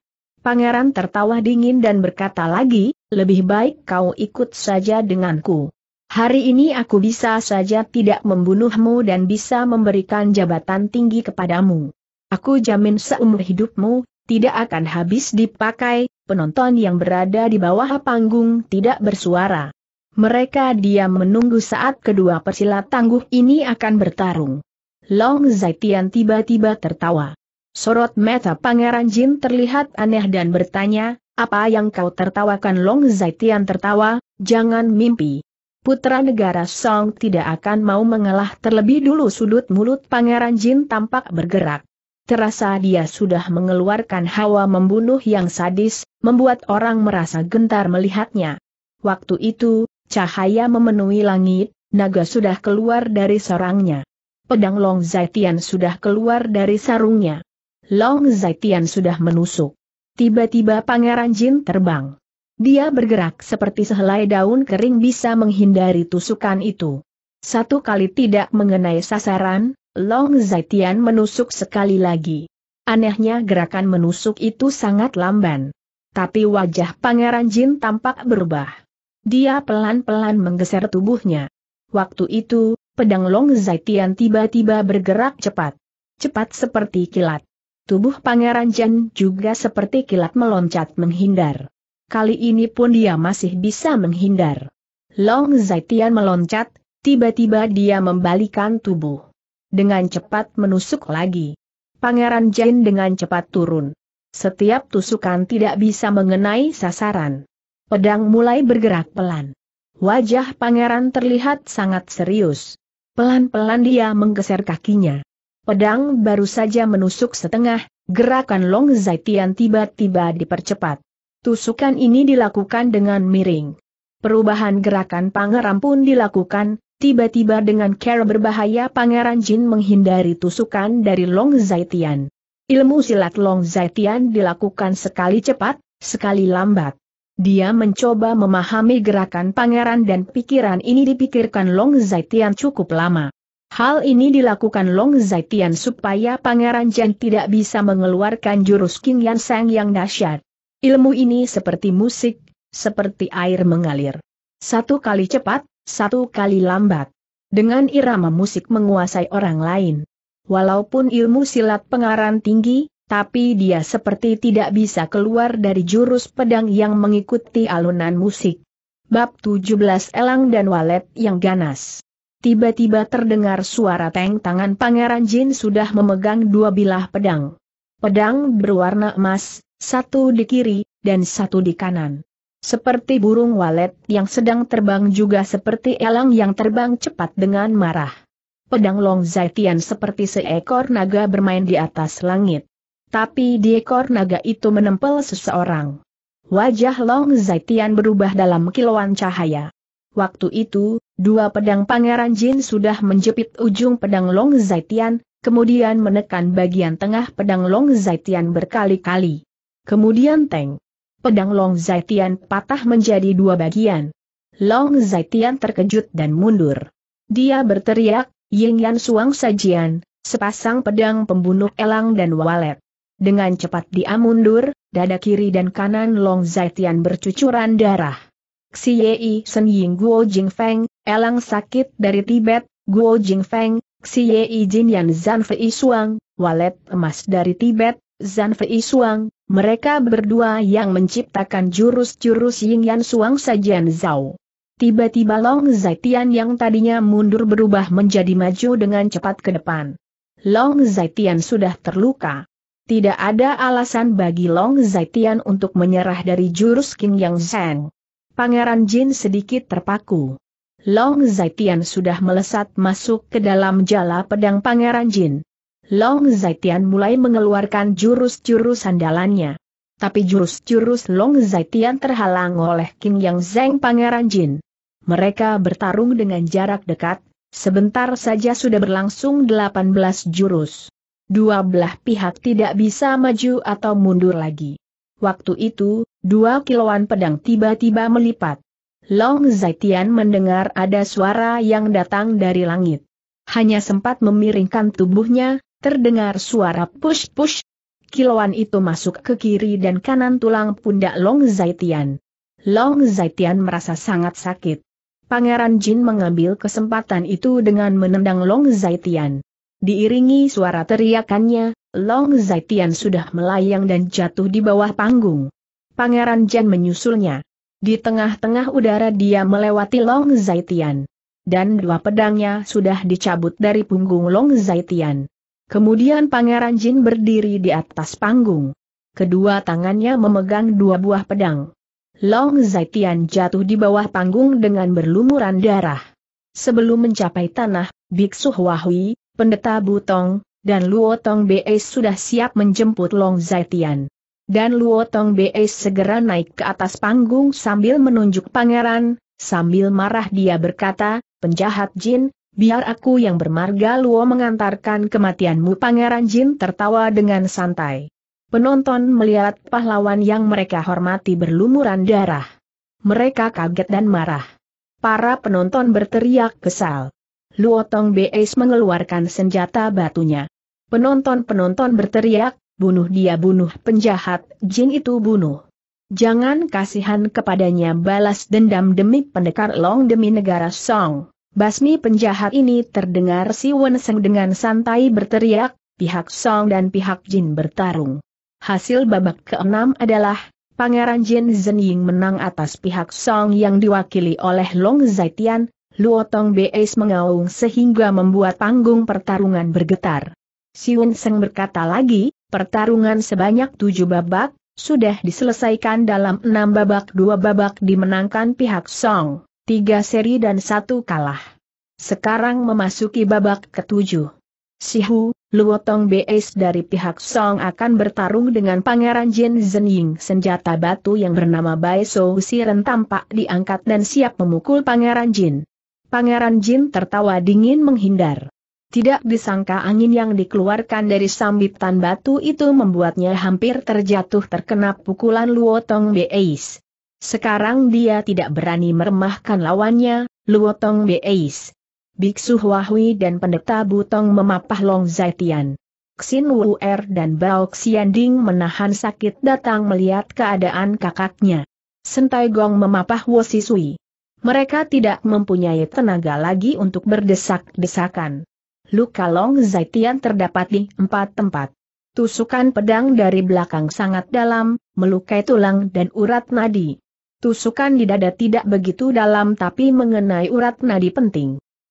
Pangeran tertawa dingin dan berkata lagi, lebih baik kau ikut saja denganku. Hari ini aku bisa saja tidak membunuhmu dan bisa memberikan jabatan tinggi kepadamu. Aku jamin seumur hidupmu, tidak akan habis dipakai, penonton yang berada di bawah panggung tidak bersuara. Mereka diam menunggu saat kedua persilat tangguh ini akan bertarung. Long Zaitian tiba-tiba tertawa. Sorot mata Pangeran Jin terlihat aneh dan bertanya, apa yang kau tertawakan Long Zaitian tertawa, jangan mimpi putra negara Song tidak akan mau mengalah terlebih dulu sudut mulut Pangeran Jin tampak bergerak. Terasa dia sudah mengeluarkan hawa membunuh yang sadis, membuat orang merasa gentar melihatnya. Waktu itu, cahaya memenuhi langit, naga sudah keluar dari sarangnya. Pedang Long Zaitian sudah keluar dari sarungnya. Long Zaitian sudah menusuk. Tiba-tiba Pangeran Jin terbang. Dia bergerak seperti sehelai daun kering bisa menghindari tusukan itu. Satu kali tidak mengenai sasaran, Long Zaitian menusuk sekali lagi. Anehnya gerakan menusuk itu sangat lamban. Tapi wajah Pangeran Jin tampak berubah. Dia pelan-pelan menggeser tubuhnya. Waktu itu, pedang Long Zaitian tiba-tiba bergerak cepat. Cepat seperti kilat. Tubuh Pangeran Jin juga seperti kilat meloncat menghindar kali ini pun dia masih bisa menghindar. Long Zaitian meloncat, tiba-tiba dia membalikan tubuh. Dengan cepat menusuk lagi. Pangeran Jin dengan cepat turun. Setiap tusukan tidak bisa mengenai sasaran. Pedang mulai bergerak pelan. Wajah pangeran terlihat sangat serius. Pelan-pelan dia menggeser kakinya. Pedang baru saja menusuk setengah, gerakan Long Zaitian tiba-tiba dipercepat. Tusukan ini dilakukan dengan miring. Perubahan gerakan pangeran pun dilakukan, tiba-tiba dengan cara berbahaya pangeran Jin menghindari tusukan dari Long Zaitian. Ilmu silat Long Zaitian dilakukan sekali cepat, sekali lambat. Dia mencoba memahami gerakan pangeran dan pikiran ini dipikirkan Long Zaitian cukup lama. Hal ini dilakukan Long Zaitian supaya pangeran Jin tidak bisa mengeluarkan jurus King Yan Sang yang dahsyat. Ilmu ini seperti musik, seperti air mengalir. Satu kali cepat, satu kali lambat. Dengan irama musik menguasai orang lain. Walaupun ilmu silat pengaran tinggi, tapi dia seperti tidak bisa keluar dari jurus pedang yang mengikuti alunan musik. Bab 17 Elang dan Walet yang ganas. Tiba-tiba terdengar suara teng tangan Pangeran Jin sudah memegang dua bilah pedang. Pedang berwarna emas, satu di kiri, dan satu di kanan. Seperti burung walet yang sedang terbang juga seperti elang yang terbang cepat dengan marah. Pedang Long Zaitian seperti seekor naga bermain di atas langit. Tapi di ekor naga itu menempel seseorang. Wajah Long Zaitian berubah dalam kilauan cahaya. Waktu itu, dua pedang Pangeran Jin sudah menjepit ujung pedang Long Zaitian, kemudian menekan bagian tengah pedang Long Zaitian berkali-kali. Kemudian Teng. Pedang Long Zaitian patah menjadi dua bagian. Long Zaitian terkejut dan mundur. Dia berteriak, Ying Yan Suang Sajian, sepasang pedang pembunuh elang dan walet. Dengan cepat dia mundur, dada kiri dan kanan Long Zaitian bercucuran darah. Yi, Sen Ying Guo Jing Feng, elang sakit dari Tibet, Guo Jing Feng, Yi Jin Yan Zan Fei Suang, walet emas dari Tibet, Zan Fei Suang, mereka berdua yang menciptakan jurus-jurus Ying Yan Suang Sajian Zhao. Tiba-tiba Long Zaitian yang tadinya mundur berubah menjadi maju dengan cepat ke depan. Long Zaitian sudah terluka. Tidak ada alasan bagi Long Zaitian untuk menyerah dari jurus King Yang Zhang. Pangeran Jin sedikit terpaku. Long Zaitian sudah melesat masuk ke dalam jala pedang Pangeran Jin. Long Zaitian mulai mengeluarkan jurus-jurus andalannya. Tapi jurus-jurus Long Zaitian terhalang oleh King Yang Zeng Pangeran Jin. Mereka bertarung dengan jarak dekat, sebentar saja sudah berlangsung 18 jurus. Dua belah pihak tidak bisa maju atau mundur lagi. Waktu itu, dua kiloan pedang tiba-tiba melipat. Long Zaitian mendengar ada suara yang datang dari langit. Hanya sempat memiringkan tubuhnya, terdengar suara push-push. Kiloan itu masuk ke kiri dan kanan tulang pundak Long Zaitian. Long Zaitian merasa sangat sakit. Pangeran Jin mengambil kesempatan itu dengan menendang Long Zaitian. Diiringi suara teriakannya, Long Zaitian sudah melayang dan jatuh di bawah panggung. Pangeran Jin menyusulnya. Di tengah-tengah udara dia melewati Long Zaitian. Dan dua pedangnya sudah dicabut dari punggung Long Zaitian. Kemudian Pangeran Jin berdiri di atas panggung. Kedua tangannya memegang dua buah pedang. Long Zaitian jatuh di bawah panggung dengan berlumuran darah. Sebelum mencapai tanah, Biksu Huahui, Pendeta Butong, dan Luo Tong Be sudah siap menjemput Long Zaitian. Dan Luo Tong Be segera naik ke atas panggung sambil menunjuk pangeran, sambil marah dia berkata, penjahat Jin, Biar aku yang bermarga Luo mengantarkan kematianmu Pangeran Jin tertawa dengan santai. Penonton melihat pahlawan yang mereka hormati berlumuran darah. Mereka kaget dan marah. Para penonton berteriak kesal. Luo Tong Beis mengeluarkan senjata batunya. Penonton-penonton berteriak, bunuh dia bunuh penjahat, jin itu bunuh. Jangan kasihan kepadanya balas dendam demi pendekar Long demi negara Song. Basmi penjahat ini terdengar si Wenseng dengan santai berteriak, pihak Song dan pihak Jin bertarung. Hasil babak keenam adalah, Pangeran Jin Zenying menang atas pihak Song yang diwakili oleh Long Zaitian, Luotong Beis mengaung sehingga membuat panggung pertarungan bergetar. Si Wenseng berkata lagi, pertarungan sebanyak tujuh babak, sudah diselesaikan dalam enam babak dua babak dimenangkan pihak Song. Tiga seri dan satu kalah. Sekarang memasuki babak ketujuh. Sihu, Luotong Beis dari pihak Song akan bertarung dengan Pangeran Jin Zhenying. senjata batu yang bernama Bai Sou Siren tampak diangkat dan siap memukul Pangeran Jin. Pangeran Jin tertawa dingin menghindar. Tidak disangka angin yang dikeluarkan dari sambitan batu itu membuatnya hampir terjatuh terkena pukulan Luotong Beis. Sekarang dia tidak berani meremahkan lawannya, Luotong Beis. Biksu Huahui dan pendeta Butong memapah Long Zaitian. Xin Wu Er dan Bao Xianding menahan sakit datang melihat keadaan kakaknya. Sentai Gong memapah Wu Sisui. Mereka tidak mempunyai tenaga lagi untuk berdesak-desakan. Luka Long Zaitian terdapat di empat tempat. Tusukan pedang dari belakang sangat dalam, melukai tulang dan urat nadi. Tusukan di dada tidak begitu dalam tapi mengenai urat nadi penting.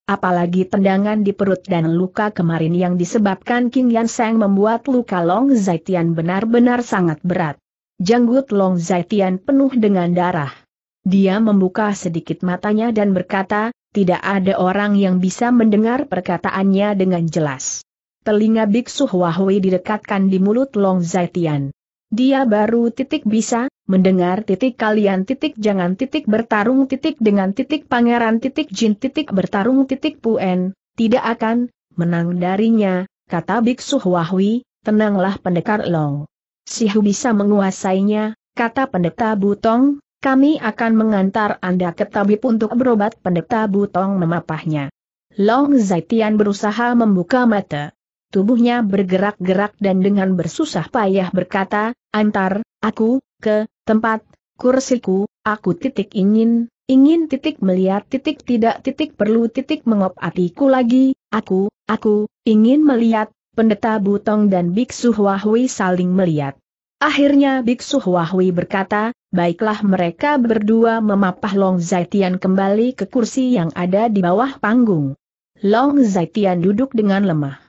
Apalagi tendangan di perut dan luka kemarin yang disebabkan King Yan Seng membuat luka Long Zaitian benar-benar sangat berat. Janggut Long Zaitian penuh dengan darah. Dia membuka sedikit matanya dan berkata, tidak ada orang yang bisa mendengar perkataannya dengan jelas. Telinga biksu Huahui didekatkan di mulut Long Zaitian. Dia baru titik bisa, Mendengar titik kalian titik jangan titik bertarung titik dengan titik pangeran titik jin titik bertarung titik puen, tidak akan menang darinya, kata Biksu Huahui, tenanglah pendekar Long. Sihu bisa menguasainya, kata pendeta Butong, kami akan mengantar Anda ke tabib untuk berobat pendeta Butong memapahnya. Long Zaitian berusaha membuka mata. Tubuhnya bergerak-gerak dan dengan bersusah payah berkata, antar, aku, ke, tempat, kursiku, aku titik ingin, ingin titik melihat titik tidak titik perlu titik mengop lagi, aku, aku, ingin melihat, pendeta Butong dan Biksu Huahui saling melihat. Akhirnya Biksu Huahui berkata, baiklah mereka berdua memapah Long Zaitian kembali ke kursi yang ada di bawah panggung. Long Zaitian duduk dengan lemah.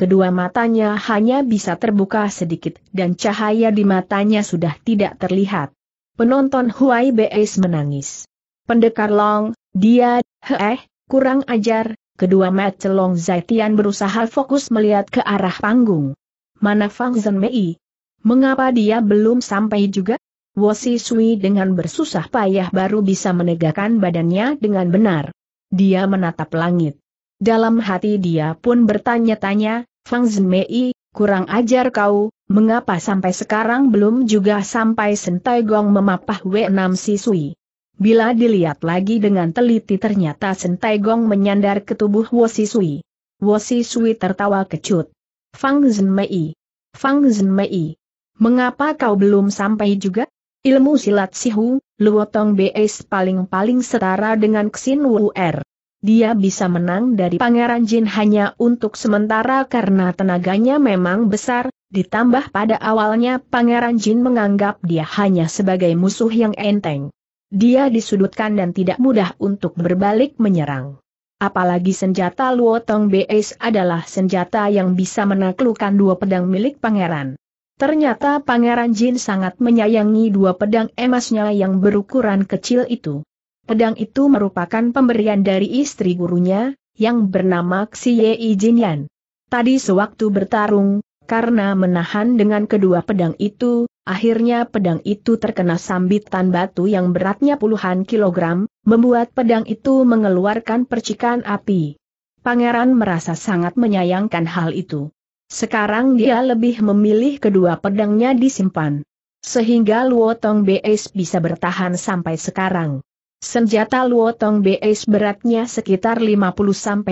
Kedua matanya hanya bisa terbuka sedikit dan cahaya di matanya sudah tidak terlihat. Penonton Huai Beis menangis. Pendekar Long, dia, eh, kurang ajar, kedua mata Long Zaitian berusaha fokus melihat ke arah panggung. Mana Fang Mei? Mengapa dia belum sampai juga? Wosi Sui dengan bersusah payah baru bisa menegakkan badannya dengan benar. Dia menatap langit. Dalam hati dia pun bertanya-tanya, Fang Zmei, kurang ajar kau, mengapa sampai sekarang belum juga sampai Sentai Gong memapah W6 Sui. Bila dilihat lagi dengan teliti ternyata Sentai Gong menyandar ke tubuh Wo Sisui. Wo Sui tertawa kecut. Fang Zmei. Fang Zmei. Mengapa kau belum sampai juga? Ilmu silat Sihu, Luotong BS paling-paling setara dengan Xin Wu Er. Dia bisa menang dari Pangeran Jin hanya untuk sementara karena tenaganya memang besar, ditambah pada awalnya Pangeran Jin menganggap dia hanya sebagai musuh yang enteng. Dia disudutkan dan tidak mudah untuk berbalik menyerang. Apalagi senjata Luotong BS adalah senjata yang bisa menaklukkan dua pedang milik pangeran. Ternyata Pangeran Jin sangat menyayangi dua pedang emasnya yang berukuran kecil itu. Pedang itu merupakan pemberian dari istri gurunya, yang bernama Siye Jinyan. Tadi sewaktu bertarung, karena menahan dengan kedua pedang itu, akhirnya pedang itu terkena sambitan batu yang beratnya puluhan kilogram, membuat pedang itu mengeluarkan percikan api. Pangeran merasa sangat menyayangkan hal itu. Sekarang dia lebih memilih kedua pedangnya disimpan. Sehingga Luotong BS bisa bertahan sampai sekarang. Senjata Luotong BS beratnya sekitar 50-60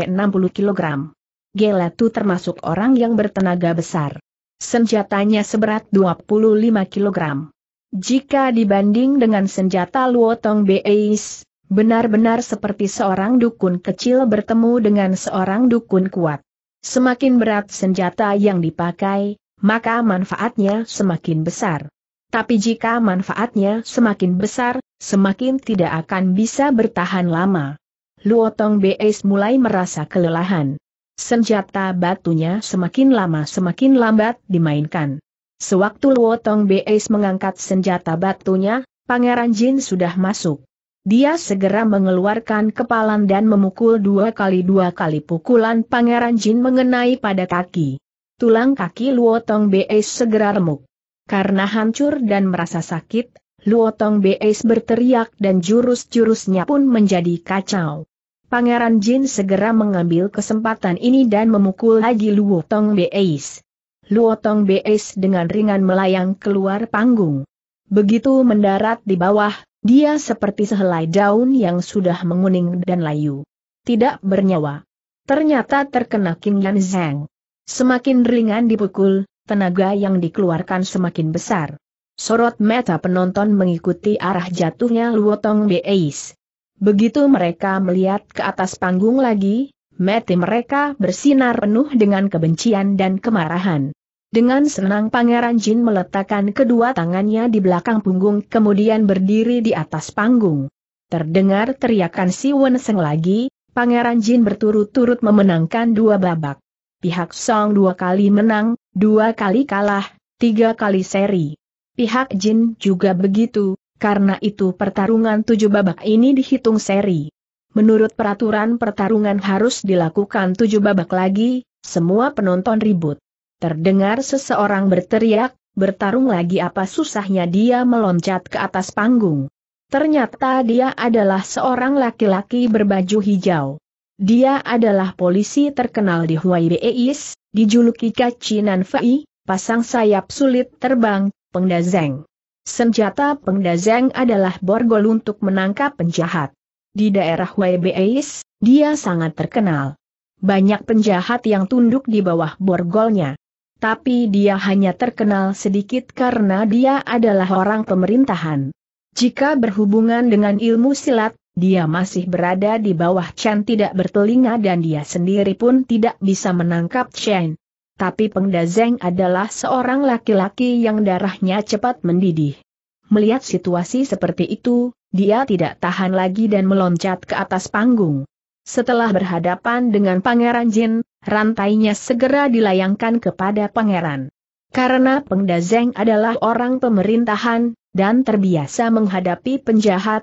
kg. Gelatu termasuk orang yang bertenaga besar. Senjatanya seberat 25 kg. Jika dibanding dengan senjata Luotong BS, benar-benar seperti seorang dukun kecil bertemu dengan seorang dukun kuat. Semakin berat senjata yang dipakai, maka manfaatnya semakin besar. Tapi jika manfaatnya semakin besar, semakin tidak akan bisa bertahan lama. Luotong Beis mulai merasa kelelahan. Senjata batunya semakin lama semakin lambat dimainkan. Sewaktu Luotong Beis mengangkat senjata batunya, Pangeran Jin sudah masuk. Dia segera mengeluarkan kepalan dan memukul dua kali dua kali pukulan Pangeran Jin mengenai pada kaki. Tulang kaki Luotong Beis segera remuk. Karena hancur dan merasa sakit, Luotong Beis berteriak dan jurus-jurusnya pun menjadi kacau. Pangeran Jin segera mengambil kesempatan ini dan memukul lagi Luotong Beis. Luotong Beis dengan ringan melayang keluar panggung. Begitu mendarat di bawah, dia seperti sehelai daun yang sudah menguning dan layu. Tidak bernyawa. Ternyata terkena King Yan Zhang. Semakin ringan dipukul, tenaga yang dikeluarkan semakin besar. Sorot mata penonton mengikuti arah jatuhnya Luotong Beis. Begitu mereka melihat ke atas panggung lagi, mata mereka bersinar penuh dengan kebencian dan kemarahan. Dengan senang Pangeran Jin meletakkan kedua tangannya di belakang punggung kemudian berdiri di atas panggung. Terdengar teriakan si Wen Seng lagi, Pangeran Jin berturut-turut memenangkan dua babak pihak Song dua kali menang, dua kali kalah, tiga kali seri. Pihak Jin juga begitu, karena itu pertarungan tujuh babak ini dihitung seri. Menurut peraturan pertarungan harus dilakukan tujuh babak lagi, semua penonton ribut. Terdengar seseorang berteriak, bertarung lagi apa susahnya dia meloncat ke atas panggung. Ternyata dia adalah seorang laki-laki berbaju hijau. Dia adalah polisi terkenal di Huaybeis, dijuluki Kacinan Fei, pasang sayap sulit terbang, pengdazeng. Senjata pengdazeng adalah borgol untuk menangkap penjahat. Di daerah Huaybeis, dia sangat terkenal. Banyak penjahat yang tunduk di bawah borgolnya. Tapi dia hanya terkenal sedikit karena dia adalah orang pemerintahan. Jika berhubungan dengan ilmu silat, dia masih berada di bawah Chen tidak bertelinga dan dia sendiri pun tidak bisa menangkap Chen. Tapi Da Zeng adalah seorang laki-laki yang darahnya cepat mendidih. Melihat situasi seperti itu, dia tidak tahan lagi dan meloncat ke atas panggung. Setelah berhadapan dengan Pangeran Jin, rantainya segera dilayangkan kepada Pangeran. Karena Da Zeng adalah orang pemerintahan, dan terbiasa menghadapi penjahat,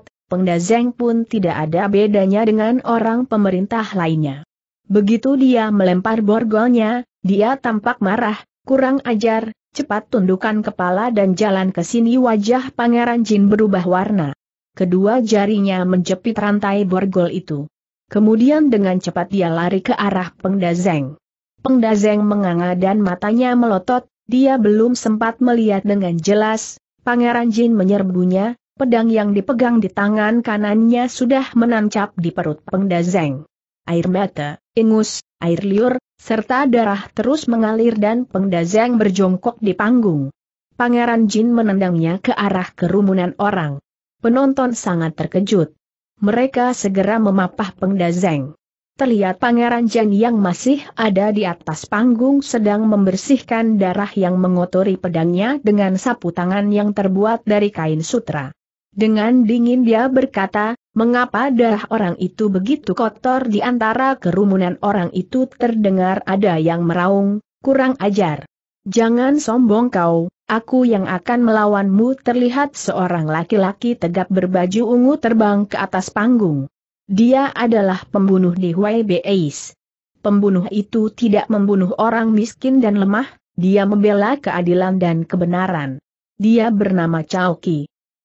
Zeng pun tidak ada bedanya dengan orang pemerintah lainnya. Begitu dia melempar borgolnya, dia tampak marah, kurang ajar, cepat tundukkan kepala dan jalan ke sini wajah Pangeran Jin berubah warna. Kedua jarinya menjepit rantai borgol itu. Kemudian dengan cepat dia lari ke arah Zeng. Pengdazeng. Zeng menganga dan matanya melotot, dia belum sempat melihat dengan jelas, Pangeran Jin menyerbunya, Pedang yang dipegang di tangan kanannya sudah menancap di perut pengdazeng. Air mata, ingus, air liur, serta darah terus mengalir dan pengdazeng berjongkok di panggung. Pangeran Jin menendangnya ke arah kerumunan orang. Penonton sangat terkejut. Mereka segera memapah pengdazeng. Terlihat Pangeran Jin yang masih ada di atas panggung sedang membersihkan darah yang mengotori pedangnya dengan sapu tangan yang terbuat dari kain sutra. Dengan dingin dia berkata, mengapa darah orang itu begitu kotor di antara kerumunan orang itu terdengar ada yang meraung, kurang ajar. Jangan sombong kau, aku yang akan melawanmu terlihat seorang laki-laki tegap berbaju ungu terbang ke atas panggung. Dia adalah pembunuh di YBS. Pembunuh itu tidak membunuh orang miskin dan lemah, dia membela keadilan dan kebenaran. Dia bernama Chao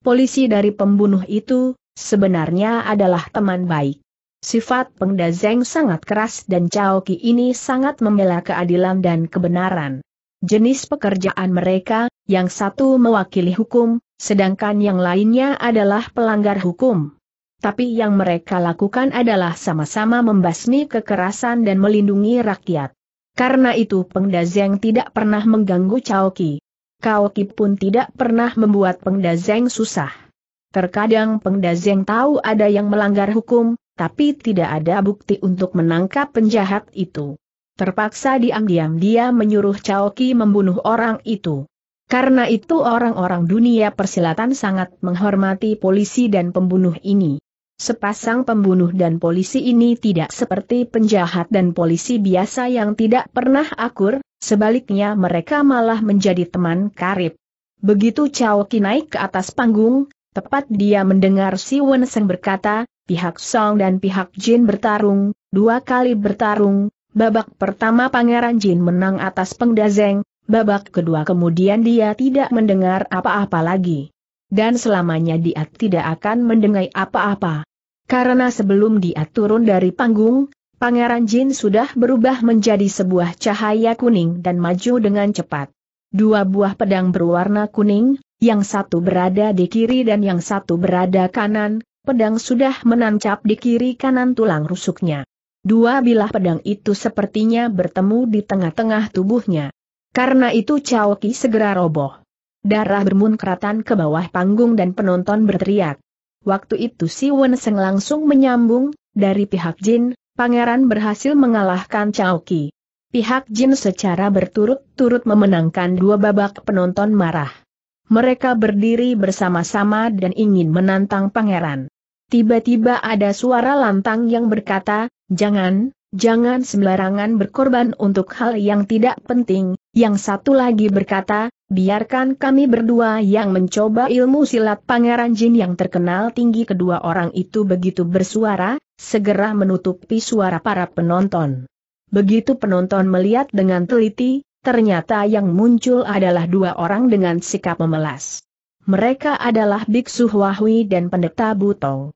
polisi dari pembunuh itu, sebenarnya adalah teman baik. Sifat Peng Zeng sangat keras dan Cao Ki ini sangat membela keadilan dan kebenaran. Jenis pekerjaan mereka, yang satu mewakili hukum, sedangkan yang lainnya adalah pelanggar hukum. Tapi yang mereka lakukan adalah sama-sama membasmi kekerasan dan melindungi rakyat. Karena itu Peng Zeng tidak pernah mengganggu Cao Ki. Kau Ki pun tidak pernah membuat pengdazeng susah. Terkadang pengdazeng tahu ada yang melanggar hukum, tapi tidak ada bukti untuk menangkap penjahat itu. Terpaksa diam-diam dia menyuruh Cao Ki membunuh orang itu. Karena itu orang-orang dunia persilatan sangat menghormati polisi dan pembunuh ini. Sepasang pembunuh dan polisi ini tidak seperti penjahat dan polisi biasa yang tidak pernah akur, Sebaliknya mereka malah menjadi teman karib. Begitu Chao Ki naik ke atas panggung, tepat dia mendengar si Wen Seng berkata, pihak Song dan pihak Jin bertarung, dua kali bertarung, babak pertama Pangeran Jin menang atas Pengdazeng, babak kedua kemudian dia tidak mendengar apa-apa lagi. Dan selamanya dia tidak akan mendengar apa-apa. Karena sebelum dia turun dari panggung, Pangeran Jin sudah berubah menjadi sebuah cahaya kuning dan maju dengan cepat. Dua buah pedang berwarna kuning, yang satu berada di kiri dan yang satu berada kanan, pedang sudah menancap di kiri kanan tulang rusuknya. Dua bilah pedang itu sepertinya bertemu di tengah-tengah tubuhnya. Karena itu Chao Ki segera roboh. Darah bermunkratan ke bawah panggung dan penonton berteriak. Waktu itu Si Wen Seng langsung menyambung, dari pihak Jin, pangeran berhasil mengalahkan Chauki. Pihak Jin secara berturut-turut memenangkan dua babak penonton marah. Mereka berdiri bersama-sama dan ingin menantang pangeran. Tiba-tiba ada suara lantang yang berkata, jangan, jangan sembarangan berkorban untuk hal yang tidak penting, yang satu lagi berkata, biarkan kami berdua yang mencoba ilmu silat Pangeran Jin yang terkenal tinggi kedua orang itu begitu bersuara, segera menutupi suara para penonton. Begitu penonton melihat dengan teliti, ternyata yang muncul adalah dua orang dengan sikap memelas. Mereka adalah Biksu Huahui dan Pendeta Butong.